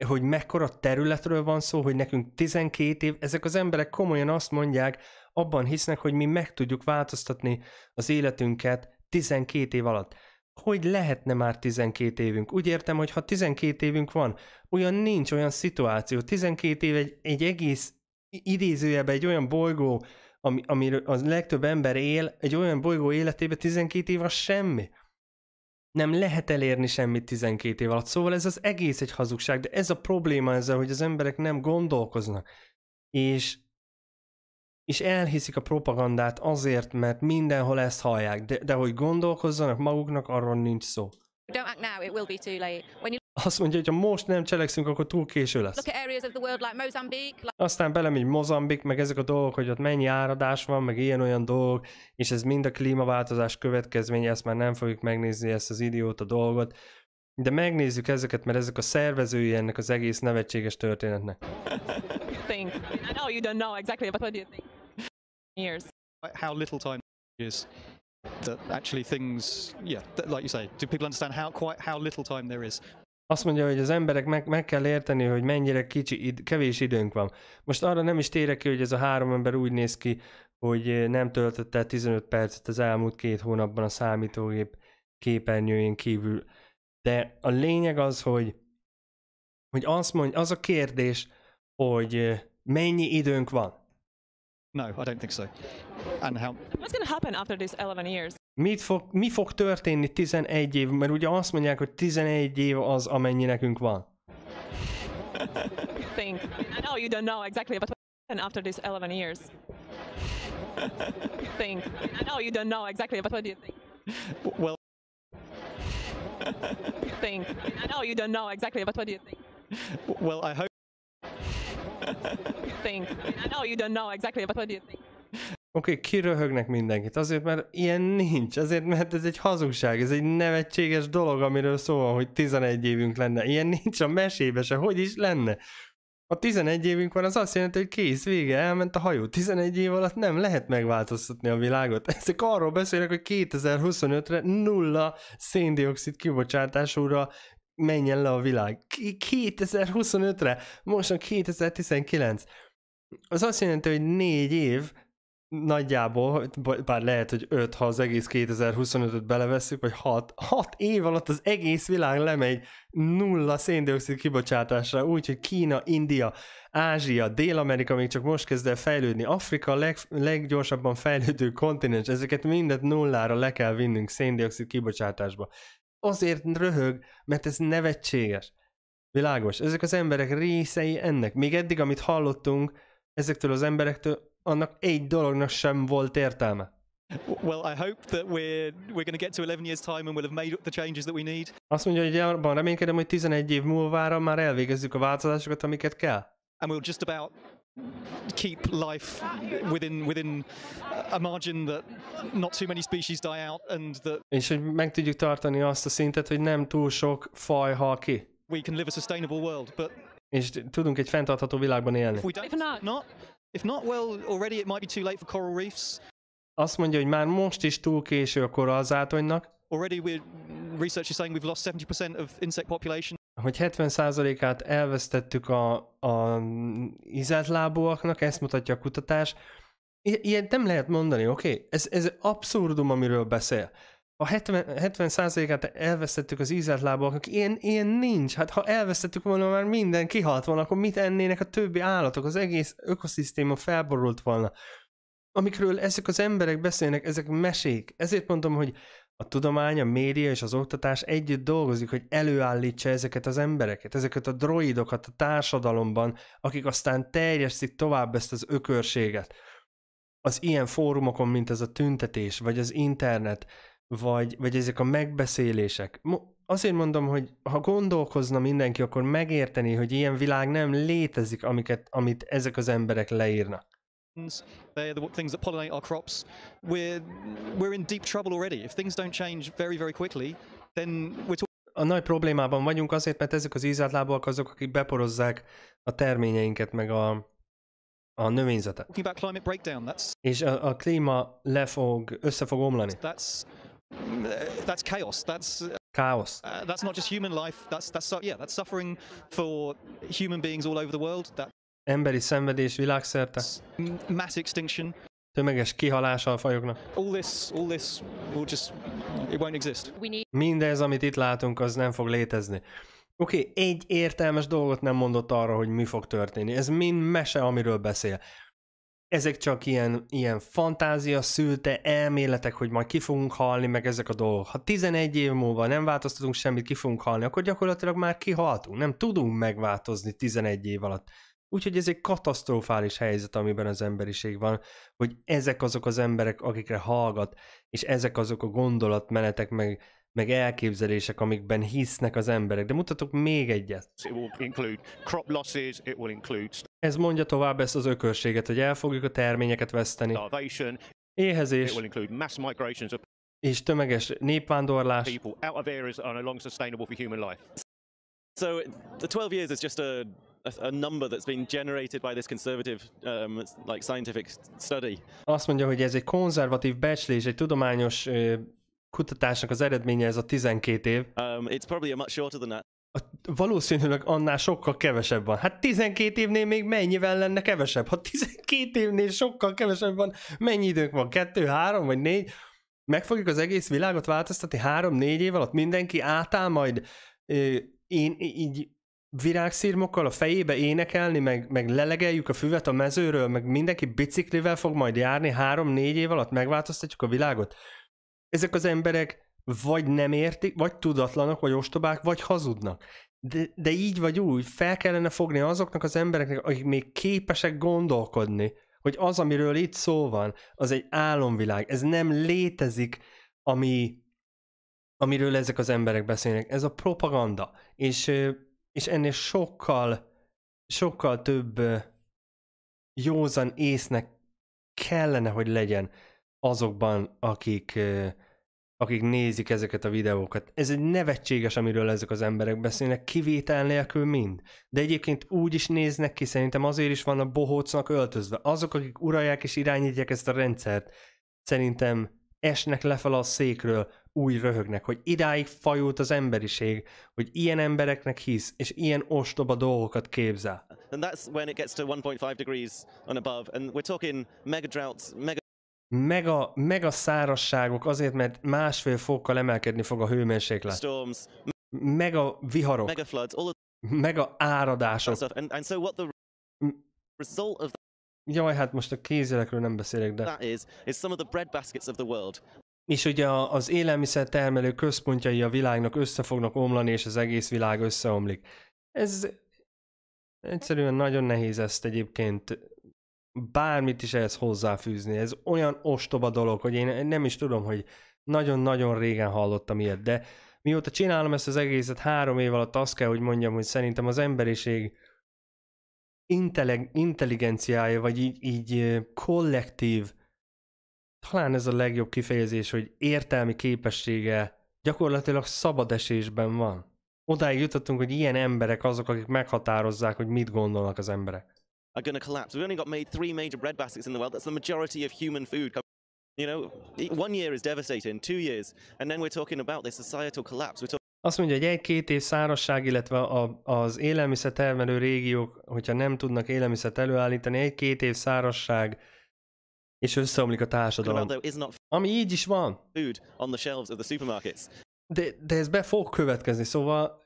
hogy mekkora területről van szó, hogy nekünk 12 év, ezek az emberek komolyan azt mondják, abban hisznek, hogy mi meg tudjuk változtatni az életünket 12 év alatt hogy lehetne már 12 évünk? Úgy értem, hogy ha 12 évünk van, olyan nincs olyan szituáció. 12 év egy, egy egész idézőjebe egy olyan bolygó, ami, amiről az legtöbb ember él, egy olyan bolygó életébe 12 év az semmi. Nem lehet elérni semmit 12 év alatt. Szóval ez az egész egy hazugság, de ez a probléma ezzel, hogy az emberek nem gondolkoznak. És és elhiszik a propagandát azért, mert mindenhol ezt hallják, de, de hogy gondolkozzanak maguknak, arról nincs szó. Don't act now, it will be too late. When you azt mondja, hogy ha most nem cselekszünk, akkor túl késő lesz. World, like Mozambique, Aztán belemegy Mozambik, meg ezek a dolgok, hogy ott mennyi áradás van, meg ilyen-olyan dolgok, és ez mind a klímaváltozás következménye, ezt már nem fogjuk megnézni, ezt az idióta dolgot. De megnézzük ezeket, mert ezek a szervezői ennek az egész nevetséges történetnek. Think, I know you don't know exactly, but what do you think? years. How little time is that actually things, yeah, that, like you say, do people understand how quite how little time there is? Azt mondja, hogy az emberek meg, meg kell érteni, hogy mennyire kicsi, id, kevés időnk van. Most arra nem is térek ki, hogy ez a három ember úgy néz ki, hogy eh, nem töltött el 15 percet az elmúlt két hónapban a számítógép képernyőjén kívül. De a lényeg az, hogy, hogy azt mondja, az a kérdés, hogy eh, mennyi időnk van. No, I don't think so. And how... What's going to happen after these 11 years? Mit fog, mi fog történni 11 év? Mert ugye azt mondják, hogy 11 év az, amennyi nekünk van. Think. I know you don't know exactly, but what happened after these 11 years? think. I know you don't know exactly, but what do you think? Well... think. I know you don't know exactly, but what do you think? Well, I hope... think? I know you don't know exactly, but what do you think? Oké, okay, kiröhögnek mindenkit, azért mert ilyen nincs, azért mert ez egy hazugság, ez egy nevetséges dolog, amiről szó van, hogy 11 évünk lenne. Ilyen nincs a mesébe se, hogy is lenne. A 11 évünk van, az azt jelenti, hogy kész, vége, elment a hajó. 11 év alatt nem lehet megváltoztatni a világot. Ezek arról beszélnek, hogy 2025-re nulla széndiokszid kibocsátásúra menjen le a világ. 2025-re, most a 2019. Az azt jelenti, hogy négy év, nagyjából, bár lehet, hogy 5, ha az egész 2025-öt beleveszünk, vagy 6, 6 év alatt az egész világ lemegy nulla széndiokszid kibocsátásra, úgyhogy Kína, India, Ázsia, Dél-Amerika még csak most kezd el fejlődni, Afrika a leg, leggyorsabban fejlődő kontinens, ezeket mindet nullára le kell vinnünk széndiokszid kibocsátásba azért röhög, mert ez nevetséges. Világos. Ezek az emberek részei ennek. Még eddig, amit hallottunk ezektől az emberektől, annak egy dolognak sem volt értelme. Well, I hope that we're, we're going to get to 11 years time and we'll have made the changes that we need. Azt mondja, hogy abban reménykedem, hogy 11 év múlvára már elvégezzük a változásokat, amiket kell. And we'll just about keep life within, within a margin that not too many species die out and that És hogy meg tudjuk tartani azt a szintet, hogy nem túl sok faj hal ki. we can live a sustainable world, but És tudunk egy fenntartható világban élni. if we don't, If not- not, if not, well, already it might be too late for coral reefs. Azt mondja, hogy már most is túl késő a korallzátonynak, Already, we're research is saying we've lost 70% of insect population hogy 70%-át elvesztettük a, a izátlábúaknak, ezt mutatja a kutatás. I- ilyet nem lehet mondani, oké? Okay? Ez, ez abszurdum, amiről beszél. A 70, 70%-át elvesztettük az ízeltlábaknak, ilyen, ilyen nincs. Hát ha elvesztettük volna, már minden kihalt volna, akkor mit ennének a többi állatok? Az egész ökoszisztéma felborult volna amikről ezek az emberek beszélnek, ezek mesék. Ezért mondom, hogy a tudomány, a média és az oktatás együtt dolgozik, hogy előállítsa ezeket az embereket, ezeket a droidokat a társadalomban, akik aztán terjesztik tovább ezt az ökörséget. Az ilyen fórumokon, mint ez a tüntetés, vagy az internet, vagy, vagy ezek a megbeszélések. Azért mondom, hogy ha gondolkozna mindenki, akkor megérteni, hogy ilyen világ nem létezik, amiket, amit ezek az emberek leírnak. They're the things that pollinate our crops. We're we're in deep trouble already. If things don't change very very quickly, then we're talking a nagy problémában vagyunk azért, mert ezek az ízátlábúak azok, akik beporozzák a terményeinket, meg a, a növényzetet. About climate breakdown, that's... És a, a klíma le fog, össze fog omlani. That's, that's chaos. That's, chaos. Uh, that's not just human life. That's, that's, yeah, that's suffering for human beings all over the world. That... Emberi szenvedés világszerte. Mass extinction. Tömeges kihalása a fajoknak. All this, all this will just, it won't exist. Mindez, amit itt látunk, az nem fog létezni. Oké, okay, egy értelmes dolgot nem mondott arra, hogy mi fog történni. Ez mind mese, amiről beszél. Ezek csak ilyen, ilyen fantázia szülte elméletek, hogy majd ki fogunk halni, meg ezek a dolgok. Ha 11 év múlva nem változtatunk semmit, ki fogunk halni, akkor gyakorlatilag már kihaltunk. Nem tudunk megváltozni 11 év alatt. Úgyhogy ez egy katasztrofális helyzet, amiben az emberiség van, hogy ezek azok az emberek, akikre hallgat, és ezek azok a gondolatmenetek, meg, meg elképzelések, amikben hisznek az emberek. De mutatok még egyet. Losses, include... Ez mondja tovább ezt az ökörséget, hogy el fogjuk a terményeket veszteni. Éhezés. Of... És tömeges népvándorlás. So the 12 years is just a a number that's been generated by this conservative um, like scientific study. Azt mondja, hogy ez egy konzervatív becslés, egy tudományos ö, kutatásnak az eredménye ez a 12 év. Um, it's probably a much shorter than that. A, valószínűleg annál sokkal kevesebb van. Hát 12 évnél még mennyivel lenne kevesebb? Ha 12 évnél sokkal kevesebb van, mennyi időnk van? Kettő, három vagy négy? Meg fogjuk az egész világot változtatni három-négy év alatt? Mindenki átáll majd ö, én így virágszírmokkal a fejébe énekelni, meg, meg lelegeljük a füvet a mezőről, meg mindenki biciklivel fog majd járni, három-négy év alatt megváltoztatjuk a világot. Ezek az emberek vagy nem értik, vagy tudatlanok, vagy ostobák, vagy hazudnak. De, de így vagy úgy, fel kellene fogni azoknak az embereknek, akik még képesek gondolkodni, hogy az, amiről itt szó van, az egy álomvilág. Ez nem létezik, ami, amiről ezek az emberek beszélnek. Ez a propaganda. És és ennél sokkal, sokkal több józan észnek kellene, hogy legyen azokban, akik, akik nézik ezeket a videókat. Ez egy nevetséges, amiről ezek az emberek beszélnek, kivétel nélkül mind. De egyébként úgy is néznek ki, szerintem azért is van a bohócnak öltözve. Azok, akik uralják és irányítják ezt a rendszert, szerintem esnek lefel a székről, úgy röhögnek, hogy idáig fajult az emberiség, hogy ilyen embereknek hisz, és ilyen ostoba dolgokat képzel. And that's when it gets to 1.5 degrees and above, and we're talking mega droughts, mega mega, mega szárasságok azért, mert másfél fokkal emelkedni fog a hőmérséklet. Storms, mega viharok, mega, floods, all the... mega áradások. And, and so what the result of Jaj, hát most a kézelekről nem beszélek, de... That is, is some of the bread baskets of the world. És ugye az élelmiszer termelő központjai a világnak össze fognak omlani, és az egész világ összeomlik. Ez egyszerűen nagyon nehéz ezt egyébként bármit is ehhez hozzáfűzni. Ez olyan ostoba dolog, hogy én nem is tudom, hogy nagyon-nagyon régen hallottam ilyet, de mióta csinálom ezt az egészet három év alatt azt kell, hogy mondjam, hogy szerintem az emberiség intelligenciája, vagy így, így kollektív talán ez a legjobb kifejezés, hogy értelmi képessége gyakorlatilag szabad esésben van. Odáig jutottunk, hogy ilyen emberek azok, akik meghatározzák, hogy mit gondolnak az emberek. Are gonna collapse. We've only got made three major bread baskets in the world. That's the majority of human food. You know, one year is devastating, two years, and then we're talking about this societal collapse. We're azt mondja, hogy egy-két év szárasság, illetve a, az élelmiszer termelő régiók, hogyha nem tudnak élelmiszert előállítani, egy-két év szárasság, és összeomlik a társadalom. Ami így is van. De, de ez be fog következni, szóval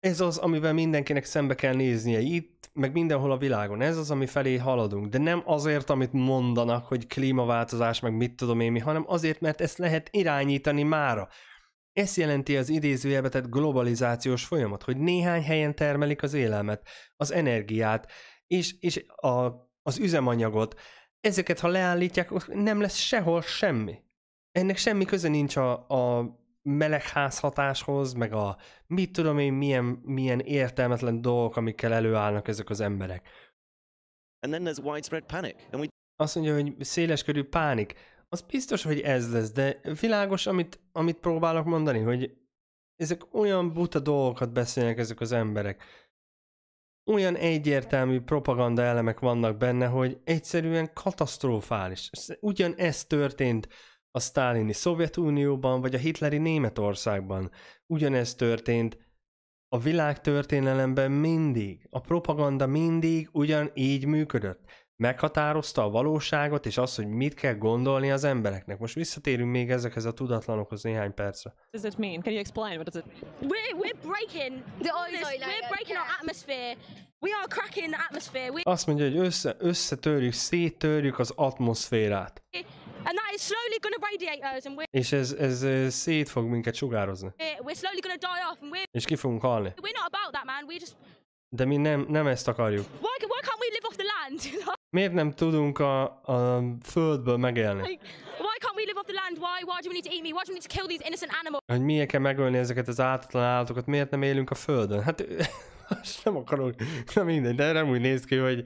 ez az, amivel mindenkinek szembe kell néznie itt, meg mindenhol a világon. Ez az, ami felé haladunk. De nem azért, amit mondanak, hogy klímaváltozás, meg mit tudom én mi, hanem azért, mert ezt lehet irányítani mára. Ez jelenti az idézőjelbe tett globalizációs folyamat, hogy néhány helyen termelik az élelmet, az energiát, és, és a, az üzemanyagot, ezeket ha leállítják, nem lesz sehol semmi. Ennek semmi köze nincs a, a melegház hatáshoz, meg a mit tudom én, milyen, milyen értelmetlen dolgok, amikkel előállnak ezek az emberek. And then there's widespread panic. And we... Azt mondja, hogy széleskörű pánik. Az biztos, hogy ez lesz, de világos, amit, amit próbálok mondani, hogy ezek olyan buta dolgokat beszélnek ezek az emberek olyan egyértelmű propaganda elemek vannak benne, hogy egyszerűen katasztrofális. Ugyan ez történt a sztálini Szovjetunióban, vagy a hitleri Németországban. Ugyanez történt a világ történelemben mindig. A propaganda mindig ugyanígy működött meghatározta a valóságot, és azt, hogy mit kell gondolni az embereknek. Most visszatérünk még ezekhez a tudatlanokhoz néhány percre. What does it mean? Can you explain what does it mean? We're, we're breaking the ozone We're breaking our atmosphere. We are cracking the atmosphere. We... Azt mondja, hogy össze, összetörjük, széttörjük az atmoszférát. And that is slowly gonna radiate us and we're... És ez, ez szét fog minket sugározni. We're slowly gonna die off and we're... És ki fogunk halni. We're not about that, man. We just... De mi nem, nem ezt akarjuk. Why, why can't we live off the land? Miért nem tudunk a, a földből megélni? why can't we live off the land? Why? Why do we need to eat me? Why do we need to kill these innocent animals? Hogy miért kell megölni ezeket az ártatlan állatokat? Miért nem élünk a földön? Hát most nem akarok, Na mindegy, de nem úgy néz ki, hogy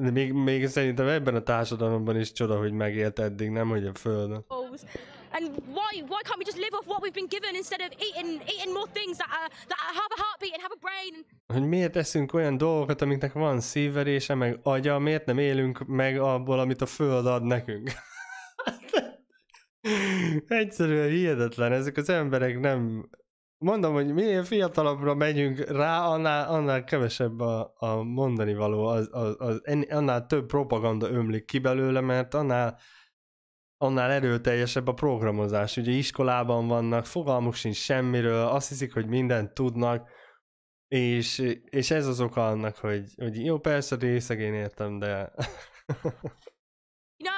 de még, még szerintem ebben a társadalomban is csoda, hogy megélt eddig, nem hogy a földön. And why why can't we just live off what we've been given instead of eating eating more things that are, that have a heartbeat and have a brain? Hogy miért teszünk olyan dolgokat, amiknek van szívverése, meg agya, miért nem élünk meg abból, amit a föld ad nekünk? Egyszerűen hihetetlen, ezek az emberek nem... Mondom, hogy minél fiatalabbra megyünk rá, annál, annál kevesebb a, a mondani való, az, az, az, annál több propaganda ömlik ki belőle, mert annál annál erőteljesebb a programozás. Ugye iskolában vannak, fogalmuk sincs semmiről, azt hiszik, hogy mindent tudnak, és, és ez az oka annak, hogy, hogy jó, persze én értem, de... no,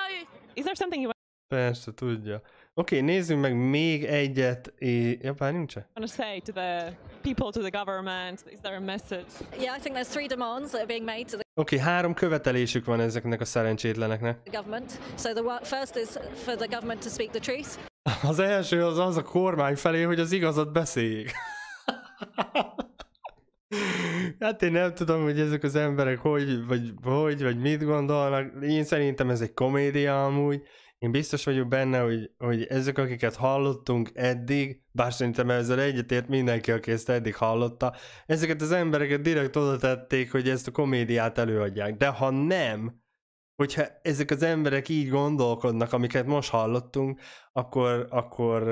is there something you Persze, tudja. Oké, okay, nézzünk meg még egyet. És... Ja, bár nincs I want to say to the people, to the government, is there a message? Yeah, I think there's three demands that are being made to the Oké, okay, három követelésük van ezeknek a szerencsétleneknek. The government. So the first is for the government to speak the truth. Az első az az a kormány felé, hogy az igazat beszéljék. Hát én nem tudom, hogy ezek az emberek hogy, vagy hogy, vagy mit gondolnak. Én szerintem ez egy komédia amúgy én biztos vagyok benne, hogy, hogy ezek, akiket hallottunk eddig, bár szerintem ezzel egyetért mindenki, aki ezt eddig hallotta, ezeket az embereket direkt oda tették, hogy ezt a komédiát előadják. De ha nem, hogyha ezek az emberek így gondolkodnak, amiket most hallottunk, akkor, akkor,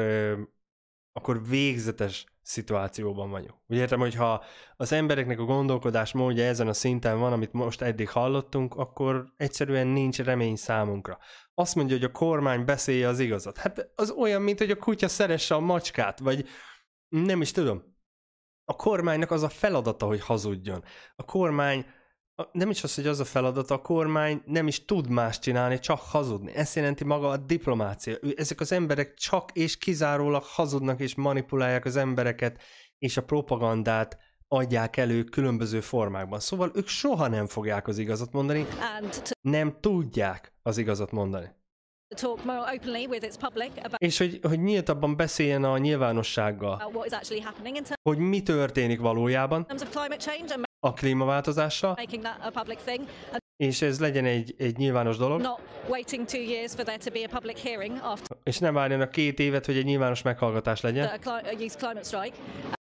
akkor végzetes szituációban vagyunk. Úgy értem, hogy ha az embereknek a gondolkodás módja ezen a szinten van, amit most eddig hallottunk, akkor egyszerűen nincs remény számunkra azt mondja, hogy a kormány beszélje az igazat. Hát az olyan, mint hogy a kutya szeresse a macskát, vagy nem is tudom. A kormánynak az a feladata, hogy hazudjon. A kormány nem is az, hogy az a feladat, a kormány nem is tud más csinálni, csak hazudni. Ez jelenti maga a diplomácia. Ezek az emberek csak és kizárólag hazudnak és manipulálják az embereket, és a propagandát adják elő különböző formákban. Szóval ők soha nem fogják az igazat mondani, nem tudják az igazat mondani. És hogy, hogy nyíltabban beszéljen a nyilvánossággal, hogy mi történik valójában a klímaváltozással, és ez legyen egy, egy nyilvános dolog, és nem várjanak két évet, hogy egy nyilvános meghallgatás legyen,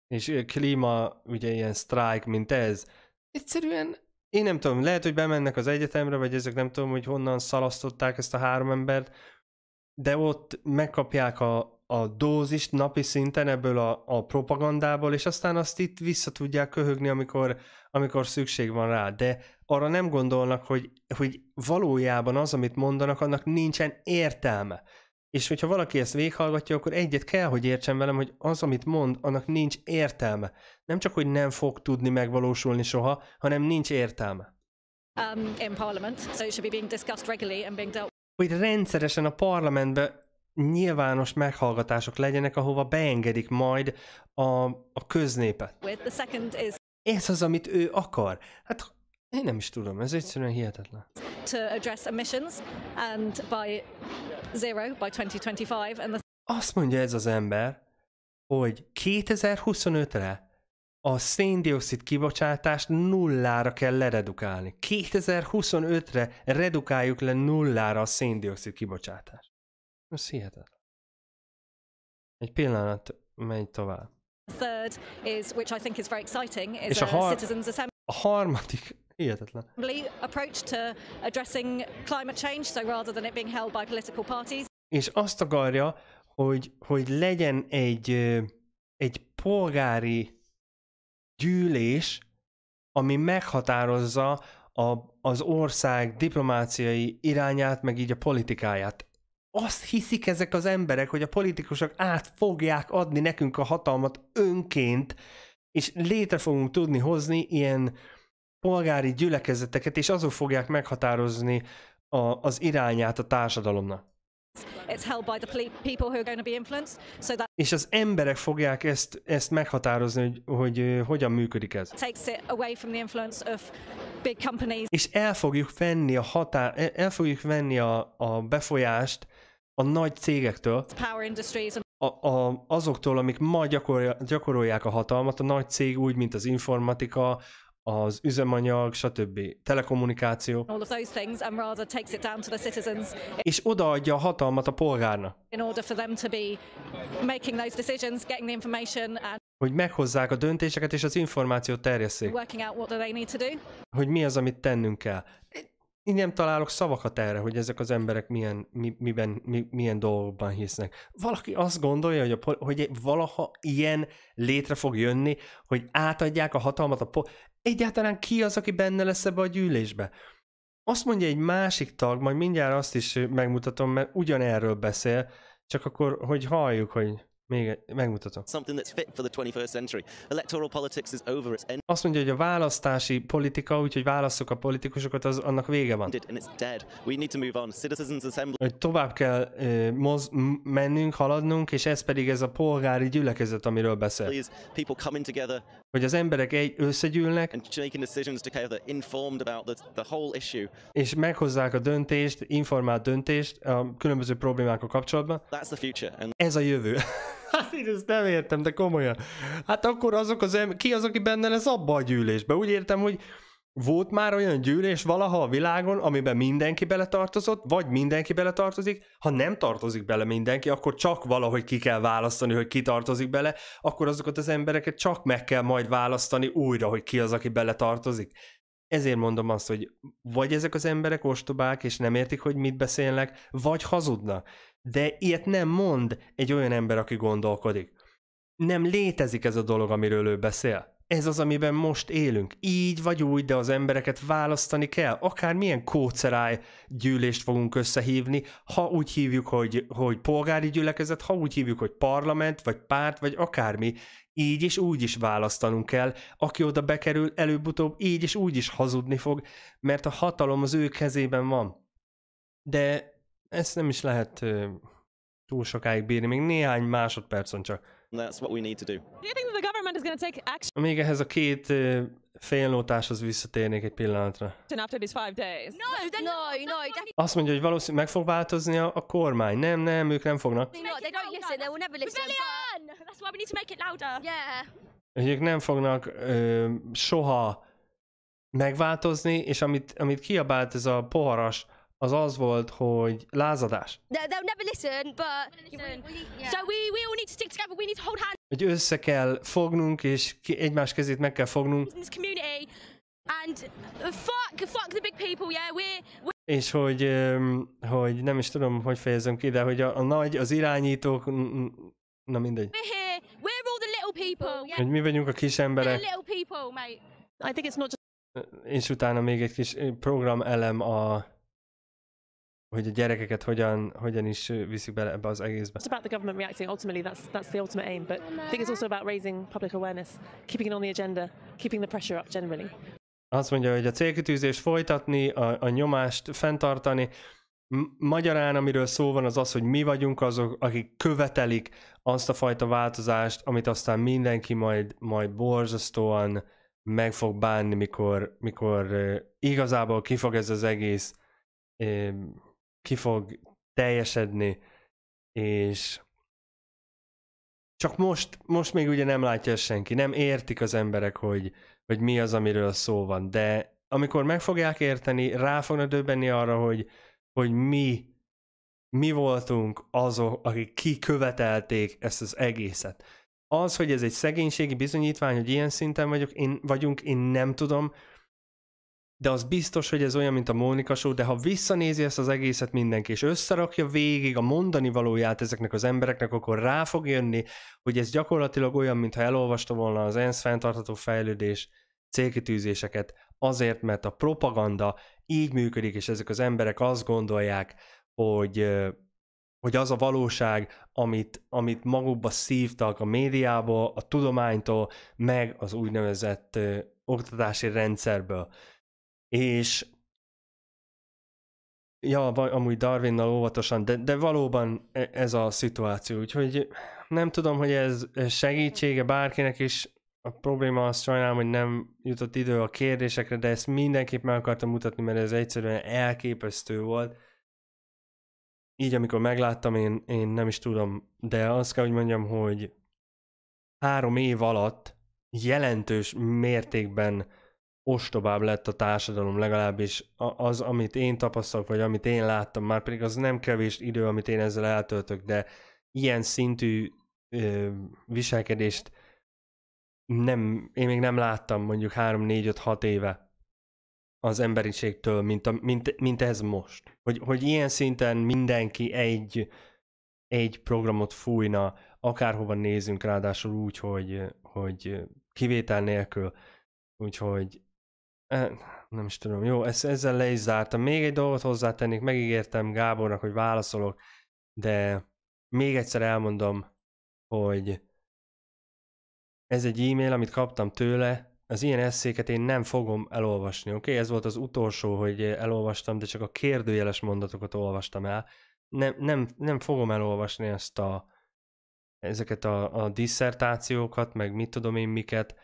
és klíma, ugye ilyen strike, mint ez, egyszerűen én nem tudom, lehet, hogy bemennek az egyetemre, vagy ezek nem tudom, hogy honnan szalasztották ezt a három embert, de ott megkapják a, a dózist napi szinten ebből a, a propagandából, és aztán azt itt vissza tudják köhögni, amikor, amikor szükség van rá. De arra nem gondolnak, hogy, hogy valójában az, amit mondanak, annak nincsen értelme. És hogyha valaki ezt véghallgatja, akkor egyet kell, hogy értsen velem, hogy az, amit mond, annak nincs értelme. Nem csak, hogy nem fog tudni megvalósulni soha, hanem nincs értelme. Um, so be being and being dealt hogy rendszeresen a parlamentbe nyilvános meghallgatások legyenek, ahova beengedik majd a, a köznépet. Ez az, amit ő akar. Hát én nem is tudom, ez egyszerűen hihetetlen. To address emissions and by zero by 2025 and the... Azt mondja ez az ember, hogy 2025-re a széndiokszid kibocsátást nullára kell leredukálni. 2025-re redukáljuk le nullára a széndiokszid kibocsátást. Ez hihetetlen. Egy pillanat, megy tovább. Third is, which I think is very exciting, is a, a, har- a harmadik Hihetetlen. approach to addressing climate change, so rather than it being held by political parties. És azt akarja, hogy, hogy legyen egy, egy polgári gyűlés, ami meghatározza a, az ország diplomáciai irányát, meg így a politikáját. Azt hiszik ezek az emberek, hogy a politikusok át fogják adni nekünk a hatalmat önként, és létre fogunk tudni hozni ilyen, polgári gyülekezeteket, és azok fogják meghatározni a, az irányát a társadalomnak. És az emberek fogják ezt, ezt meghatározni, hogy, hogy, hogy hogyan működik ez. És el fogjuk venni a határ, e, el fogjuk venni a, a befolyást a nagy cégektől, a, a, azoktól, amik ma gyakorolják a hatalmat, a nagy cég úgy, mint az informatika, az üzemanyag, stb. telekommunikáció. All of those things, and rather takes it down to the citizens. És odaadja a hatalmat a polgárnak. In order for them to be making those decisions, getting the information and hogy meghozzák a döntéseket és az információt terjesszék. Working out what do they need to do. Hogy mi az, amit tennünk kell. Én nem találok szavakat erre, hogy ezek az emberek milyen, mi, miben, mi, milyen dolgokban hisznek. Valaki azt gondolja, hogy, a, hogy valaha ilyen létre fog jönni, hogy átadják a hatalmat a po- egyáltalán ki az, aki benne lesz ebbe a gyűlésbe? Azt mondja egy másik tag, majd mindjárt azt is megmutatom, mert ugyanerről beszél, csak akkor, hogy halljuk, hogy még megmutatom. Azt mondja, hogy a választási politika, úgyhogy válaszok a politikusokat, az annak vége van. Hogy tovább kell uh, moz, mennünk, haladnunk, és ez pedig ez a polgári gyülekezet, amiről beszél hogy az emberek egy összegyűlnek, és meghozzák a döntést, informált döntést a különböző problémákkal kapcsolatban. Ez a jövő. Hát én ezt nem értem, de komolyan. Hát akkor azok az em- ki az, aki benne lesz abba a gyűlésbe? Úgy értem, hogy volt már olyan gyűlés valaha a világon, amiben mindenki beletartozott, vagy mindenki beletartozik? Ha nem tartozik bele mindenki, akkor csak valahogy ki kell választani, hogy ki tartozik bele, akkor azokat az embereket csak meg kell majd választani újra, hogy ki az, aki beletartozik. Ezért mondom azt, hogy vagy ezek az emberek ostobák, és nem értik, hogy mit beszélnek, vagy hazudnak. De ilyet nem mond egy olyan ember, aki gondolkodik. Nem létezik ez a dolog, amiről ő beszél ez az, amiben most élünk. Így vagy úgy, de az embereket választani kell. Akár milyen kóceráj gyűlést fogunk összehívni, ha úgy hívjuk, hogy, hogy polgári gyülekezet, ha úgy hívjuk, hogy parlament, vagy párt, vagy akármi, így is úgy is választanunk kell. Aki oda bekerül, előbb-utóbb így is úgy is hazudni fog, mert a hatalom az ő kezében van. De ezt nem is lehet túl sokáig bírni, még néhány másodpercon csak. That's what we need to do. Do you think the government is going to take action. Amíg ehhez a két félnótáshoz visszatérnék egy pillanatra. No, no, no, Azt mondja, hogy valószínűleg meg fog változni a, a kormány. Nem, nem, ők nem fognak. Ők nem fognak ö, soha megváltozni, és amit, amit kiabált ez a poharas az az volt, hogy lázadás. Hogy össze kell fognunk, és egymás kezét meg kell fognunk. És hogy, hogy nem is tudom, hogy fejezem ki, de hogy a, a nagy, az irányítók, na mindegy. Hogy mi vagyunk a kis emberek. És utána még egy kis eh, program elem a hogy a gyerekeket hogyan, hogyan is viszik bele ebbe az egészbe. It's about the government reacting ultimately, that's, that's the ultimate aim, but I think it's also about raising public awareness, keeping it on the agenda, keeping the pressure up generally. Azt mondja, hogy a célkitűzés folytatni, a, a nyomást fenntartani, magyarán, amiről szó van, az az, hogy mi vagyunk azok, akik követelik azt a fajta változást, amit aztán mindenki majd, majd borzasztóan meg fog bánni, mikor, mikor igazából kifog ez az egész ki fog teljesedni, és csak most, most még ugye nem látja senki, nem értik az emberek, hogy, hogy mi az, amiről szó van, de amikor meg fogják érteni, rá fognak döbbenni arra, hogy, hogy mi, mi voltunk azok, akik kikövetelték ezt az egészet. Az, hogy ez egy szegénységi bizonyítvány, hogy ilyen szinten vagyok, én, vagyunk, én nem tudom, de az biztos, hogy ez olyan, mint a Mónika Show, de ha visszanézi ezt az egészet mindenki, és összerakja végig a mondani valóját ezeknek az embereknek, akkor rá fog jönni, hogy ez gyakorlatilag olyan, mintha elolvasta volna az ENSZ fenntartható fejlődés célkitűzéseket, azért, mert a propaganda így működik, és ezek az emberek azt gondolják, hogy, hogy az a valóság, amit, amit magukba szívtak a médiából, a tudománytól, meg az úgynevezett oktatási rendszerből és ja, amúgy Darwinnal óvatosan, de, de valóban e, ez a szituáció, úgyhogy nem tudom, hogy ez segítsége bárkinek is, a probléma az sajnálom, hogy nem jutott idő a kérdésekre, de ezt mindenképp meg akartam mutatni, mert ez egyszerűen elképesztő volt. Így, amikor megláttam, én, én nem is tudom, de azt kell, hogy mondjam, hogy három év alatt jelentős mértékben ostobább lett a társadalom legalábbis az, amit én tapasztalok, vagy amit én láttam, már pedig az nem kevés idő, amit én ezzel eltöltök, de ilyen szintű ö, viselkedést nem, én még nem láttam mondjuk 3, 4, 5, 6 éve az emberiségtől, mint, a, mint, mint ez most. Hogy, hogy ilyen szinten mindenki egy, egy programot fújna, akárhova nézünk, ráadásul úgy, hogy, hogy kivétel nélkül. Úgyhogy nem is tudom, jó, ezt, ezzel le is zártam. Még egy dolgot hozzátennék, megígértem Gábornak, hogy válaszolok, de még egyszer elmondom, hogy ez egy e-mail, amit kaptam tőle, az ilyen eszéket én nem fogom elolvasni, oké? Okay? Ez volt az utolsó, hogy elolvastam, de csak a kérdőjeles mondatokat olvastam el. Nem, nem, nem fogom elolvasni ezt a, ezeket a, a diszertációkat, meg mit tudom én miket,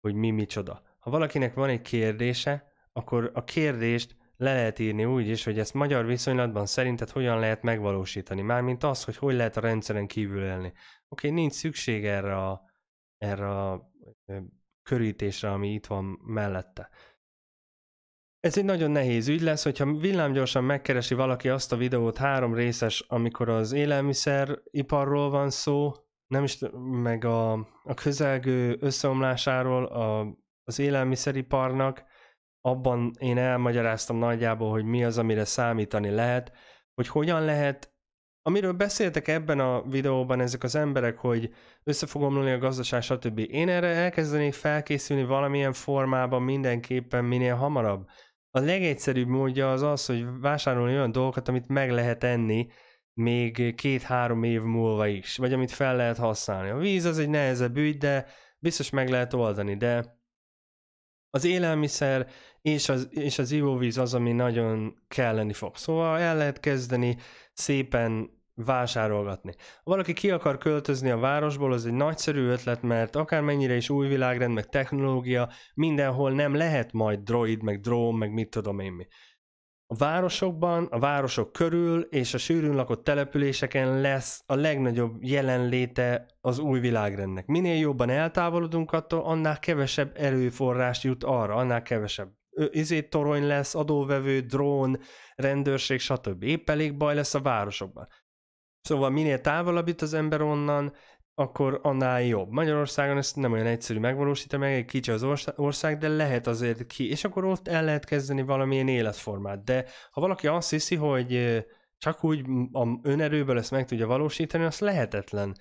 hogy mi micsoda ha valakinek van egy kérdése, akkor a kérdést le lehet írni úgy is, hogy ezt magyar viszonylatban szerinted hogyan lehet megvalósítani. Mármint az, hogy hogy lehet a rendszeren kívül élni. Oké, nincs szükség erre a, erre a körítésre, ami itt van mellette. Ez egy nagyon nehéz ügy lesz, hogyha villámgyorsan megkeresi valaki azt a videót három részes, amikor az élelmiszeriparról van szó, nem is, meg a, a közelgő összeomlásáról, a az élelmiszeriparnak, abban én elmagyaráztam nagyjából, hogy mi az, amire számítani lehet, hogy hogyan lehet, amiről beszéltek ebben a videóban ezek az emberek, hogy összefogomlani a gazdaság, stb. Én erre elkezdenék felkészülni valamilyen formában mindenképpen minél hamarabb. A legegyszerűbb módja az az, hogy vásárolni olyan dolgokat, amit meg lehet enni, még két-három év múlva is, vagy amit fel lehet használni. A víz az egy nehezebb ügy, de biztos meg lehet oldani, de az élelmiszer és az, és az ivóvíz az, ami nagyon kelleni fog. Szóval el lehet kezdeni szépen vásárolgatni. Ha valaki ki akar költözni a városból, az egy nagyszerű ötlet, mert akármennyire is új világrend, meg technológia, mindenhol nem lehet majd droid, meg drón, meg mit tudom én mi. A városokban, a városok körül és a sűrűn lakott településeken lesz a legnagyobb jelenléte az új világrendnek. Minél jobban eltávolodunk attól, annál kevesebb erőforrás jut arra, annál kevesebb izét torony lesz, adóvevő, drón, rendőrség, stb. Épp elég baj lesz a városokban. Szóval minél távolabb itt az ember onnan, akkor annál jobb. Magyarországon ezt nem olyan egyszerű megvalósítani, meg egy kicsi az ország, de lehet azért ki, és akkor ott el lehet kezdeni valamilyen életformát. De ha valaki azt hiszi, hogy csak úgy a önerőből ezt meg tudja valósítani, az lehetetlen.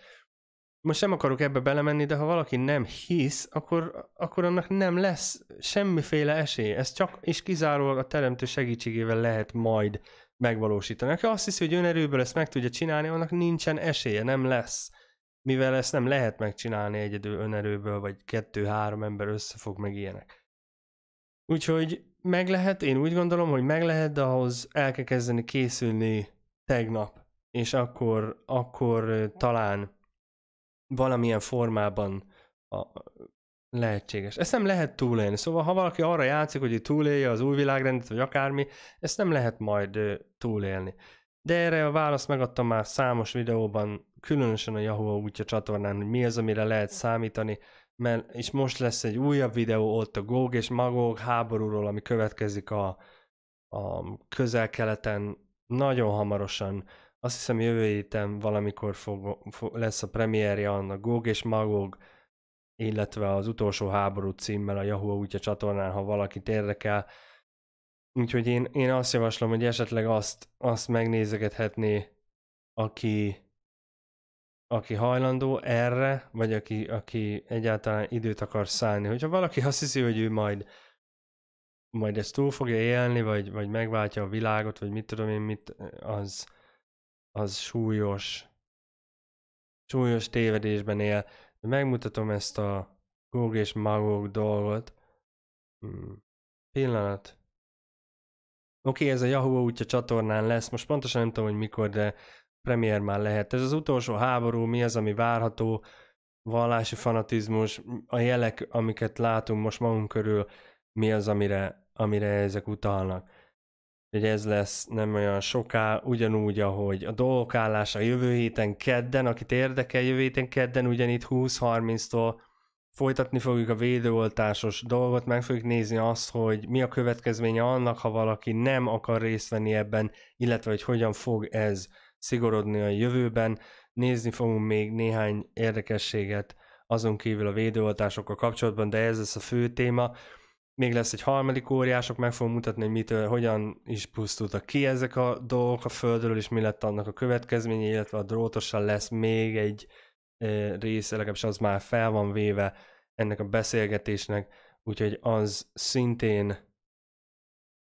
Most nem akarok ebbe belemenni, de ha valaki nem hisz, akkor, akkor annak nem lesz semmiféle esély. Ez csak és kizárólag a teremtő segítségével lehet majd megvalósítani. Aki azt hiszi, hogy önerőből ezt meg tudja csinálni, annak nincsen esélye, nem lesz mivel ezt nem lehet megcsinálni egyedül önerőből, vagy kettő-három ember összefog meg ilyenek. Úgyhogy meg lehet, én úgy gondolom, hogy meg lehet, de ahhoz el kell kezdeni készülni tegnap, és akkor, akkor talán valamilyen formában a, lehetséges. Ezt nem lehet túlélni. Szóval, ha valaki arra játszik, hogy túlélje az új világrendet, vagy akármi, ezt nem lehet majd túlélni. De erre a választ megadtam már számos videóban, különösen a Yahoo útja csatornán, hogy mi az, amire lehet számítani, mert és most lesz egy újabb videó ott a Gog és Magog háborúról, ami következik a, a közel-keleten nagyon hamarosan. Azt hiszem jövő héten valamikor fog, fog, lesz a premierje annak Gog és Magog, illetve az utolsó háború címmel a Yahoo útja csatornán, ha valakit érdekel. Úgyhogy én, én azt javaslom, hogy esetleg azt, azt megnézegethetné, aki, aki hajlandó erre, vagy aki, aki egyáltalán időt akar szállni. Hogyha valaki azt hiszi, hogy ő majd majd ezt túl fogja élni, vagy, vagy megváltja a világot, vagy mit tudom én, mit, az, az súlyos, súlyos tévedésben él. Megmutatom ezt a Gog és Magog dolgot. Hmm. Pillanat. Oké, okay, ez a Yahoo útja csatornán lesz, most pontosan nem tudom, hogy mikor, de premier már lehet. Ez az utolsó háború, mi az, ami várható, vallási fanatizmus, a jelek, amiket látunk most magunk körül, mi az, amire, amire ezek utalnak. Hogy ez lesz nem olyan soká, ugyanúgy, ahogy a dolgok állása jövő héten kedden, akit érdekel, jövő héten kedden ugyanitt 20-30-tól folytatni fogjuk a védőoltásos dolgot, meg fogjuk nézni azt, hogy mi a következménye annak, ha valaki nem akar részt venni ebben, illetve hogy hogyan fog ez szigorodni a jövőben. Nézni fogunk még néhány érdekességet azon kívül a védőoltásokkal kapcsolatban, de ez lesz a fő téma. Még lesz egy harmadik óriások, meg fogom mutatni, hogy mitől, hogyan is pusztultak ki ezek a dolgok a földről, és mi lett annak a következménye, illetve a drótossal lesz még egy része, legalábbis az már fel van véve ennek a beszélgetésnek, úgyhogy az szintén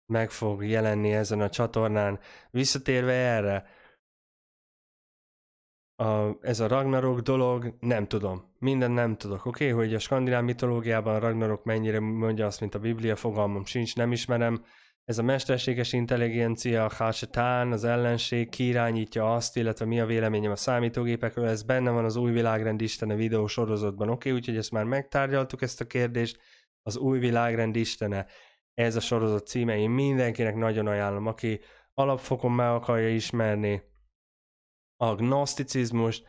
meg fog jelenni ezen a csatornán. Visszatérve erre, a, ez a Ragnarok dolog, nem tudom. Minden nem tudok. Oké, okay, hogy a skandináv mitológiában a Ragnarok mennyire mondja azt, mint a Biblia, fogalmam sincs, nem ismerem ez a mesterséges intelligencia, a Hasatán, az ellenség kiirányítja azt, illetve mi a véleményem a számítógépekről, ez benne van az Új Világrend Istene videó sorozatban, oké, okay, úgyhogy ezt már megtárgyaltuk ezt a kérdést, az Új Világrend Istene, ez a sorozat címe, én mindenkinek nagyon ajánlom, aki alapfokon meg akarja ismerni a gnoszticizmust,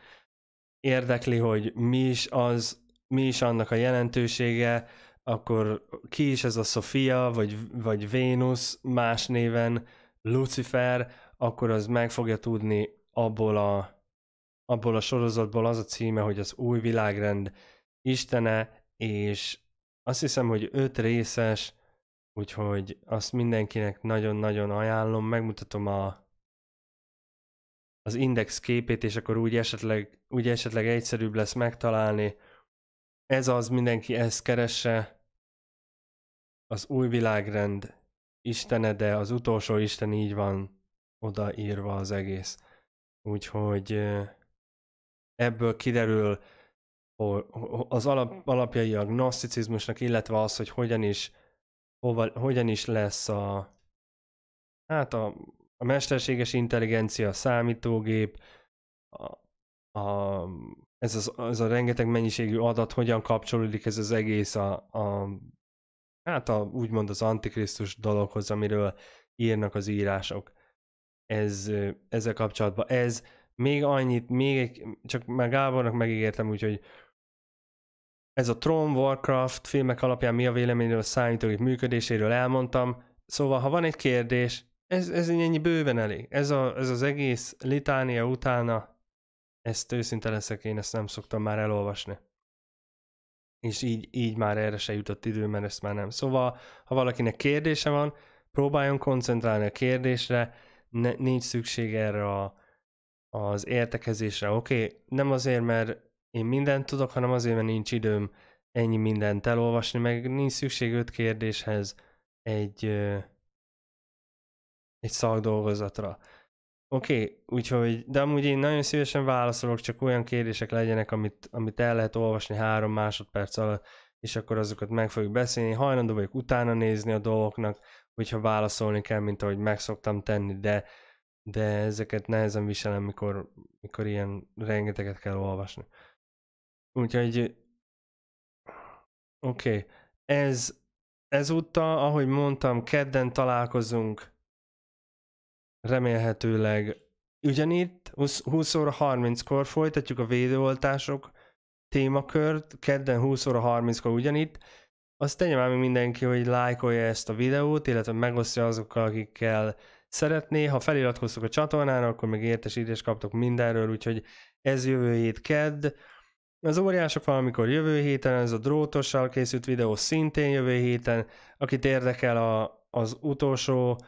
érdekli, hogy mi is az, mi is annak a jelentősége, akkor ki is ez a Sofia, vagy, vagy Vénusz, más néven Lucifer, akkor az meg fogja tudni abból a, abból a sorozatból az a címe, hogy az új világrend istene, és azt hiszem, hogy öt részes, úgyhogy azt mindenkinek nagyon-nagyon ajánlom, megmutatom a az index képét, és akkor úgy esetleg, úgy esetleg egyszerűbb lesz megtalálni. Ez az, mindenki ezt keresse, az új világrend istene, de az utolsó isten így van odaírva az egész. Úgyhogy ebből kiderül az alap, alapjai a gnoszticizmusnak, illetve az, hogy hogyan is, hova, hogyan is lesz a, hát a, a mesterséges intelligencia, a számítógép, a, a, ez, az, ez a rengeteg mennyiségű adat hogyan kapcsolódik ez az egész a, a hát a, úgymond az antikrisztus dologhoz, amiről írnak az írások. Ez, ezzel kapcsolatban. Ez még annyit, még egy, csak már Gábornak megígértem, úgyhogy ez a Tron, Warcraft filmek alapján mi a véleményről a számítógép működéséről elmondtam. Szóval, ha van egy kérdés, ez, ez ennyi bőven elég. Ez, a, ez az egész litánia utána, ezt őszinte leszek, én ezt nem szoktam már elolvasni és így, így már erre se jutott idő, mert ezt már nem. Szóval, ha valakinek kérdése van, próbáljon koncentrálni a kérdésre, ne, nincs szükség erre a, az értekezésre. Oké, okay, nem azért, mert én mindent tudok, hanem azért, mert nincs időm ennyi mindent elolvasni, meg nincs szükség öt kérdéshez egy, egy szakdolgozatra. Oké, okay, úgyhogy, de amúgy én nagyon szívesen válaszolok, csak olyan kérdések legyenek, amit, amit el lehet olvasni három másodperc alatt, és akkor azokat meg fogjuk beszélni. Hajlandó vagyok utána nézni a dolgoknak, hogyha válaszolni kell, mint ahogy megszoktam tenni, de, de ezeket nehezen viselem, mikor, mikor ilyen rengeteget kell olvasni. Úgyhogy, oké, okay. ez ezúttal, ahogy mondtam, kedden találkozunk remélhetőleg ugyanitt 20 óra 30-kor folytatjuk a védőoltások témakört, kedden 20 óra 30-kor ugyanitt. Azt tegye már mindenki, hogy lájkolja ezt a videót, illetve megosztja azokkal, akikkel szeretné. Ha feliratkoztok a csatornára, akkor még értesítést kaptok mindenről, úgyhogy ez jövő hét kedd. Az óriások valamikor jövő héten, ez a drótossal készült videó szintén jövő héten. Akit érdekel a, az utolsó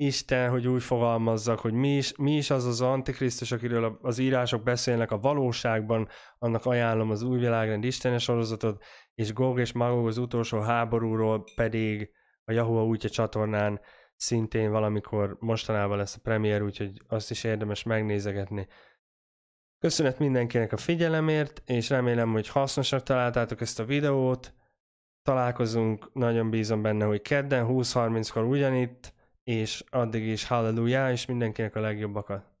Isten, hogy úgy fogalmazzak, hogy mi is, mi is az az antikrisztus, akiről az írások beszélnek a valóságban, annak ajánlom az új világrend istenes sorozatot, és Gog és Magog az utolsó háborúról pedig a Yahoo útja csatornán szintén valamikor mostanában lesz a premier, úgyhogy azt is érdemes megnézegetni. Köszönet mindenkinek a figyelemért, és remélem, hogy hasznosnak találtátok ezt a videót. Találkozunk, nagyon bízom benne, hogy kedden 20-30-kor ugyanitt és addig is halleluja, és mindenkinek a legjobbakat.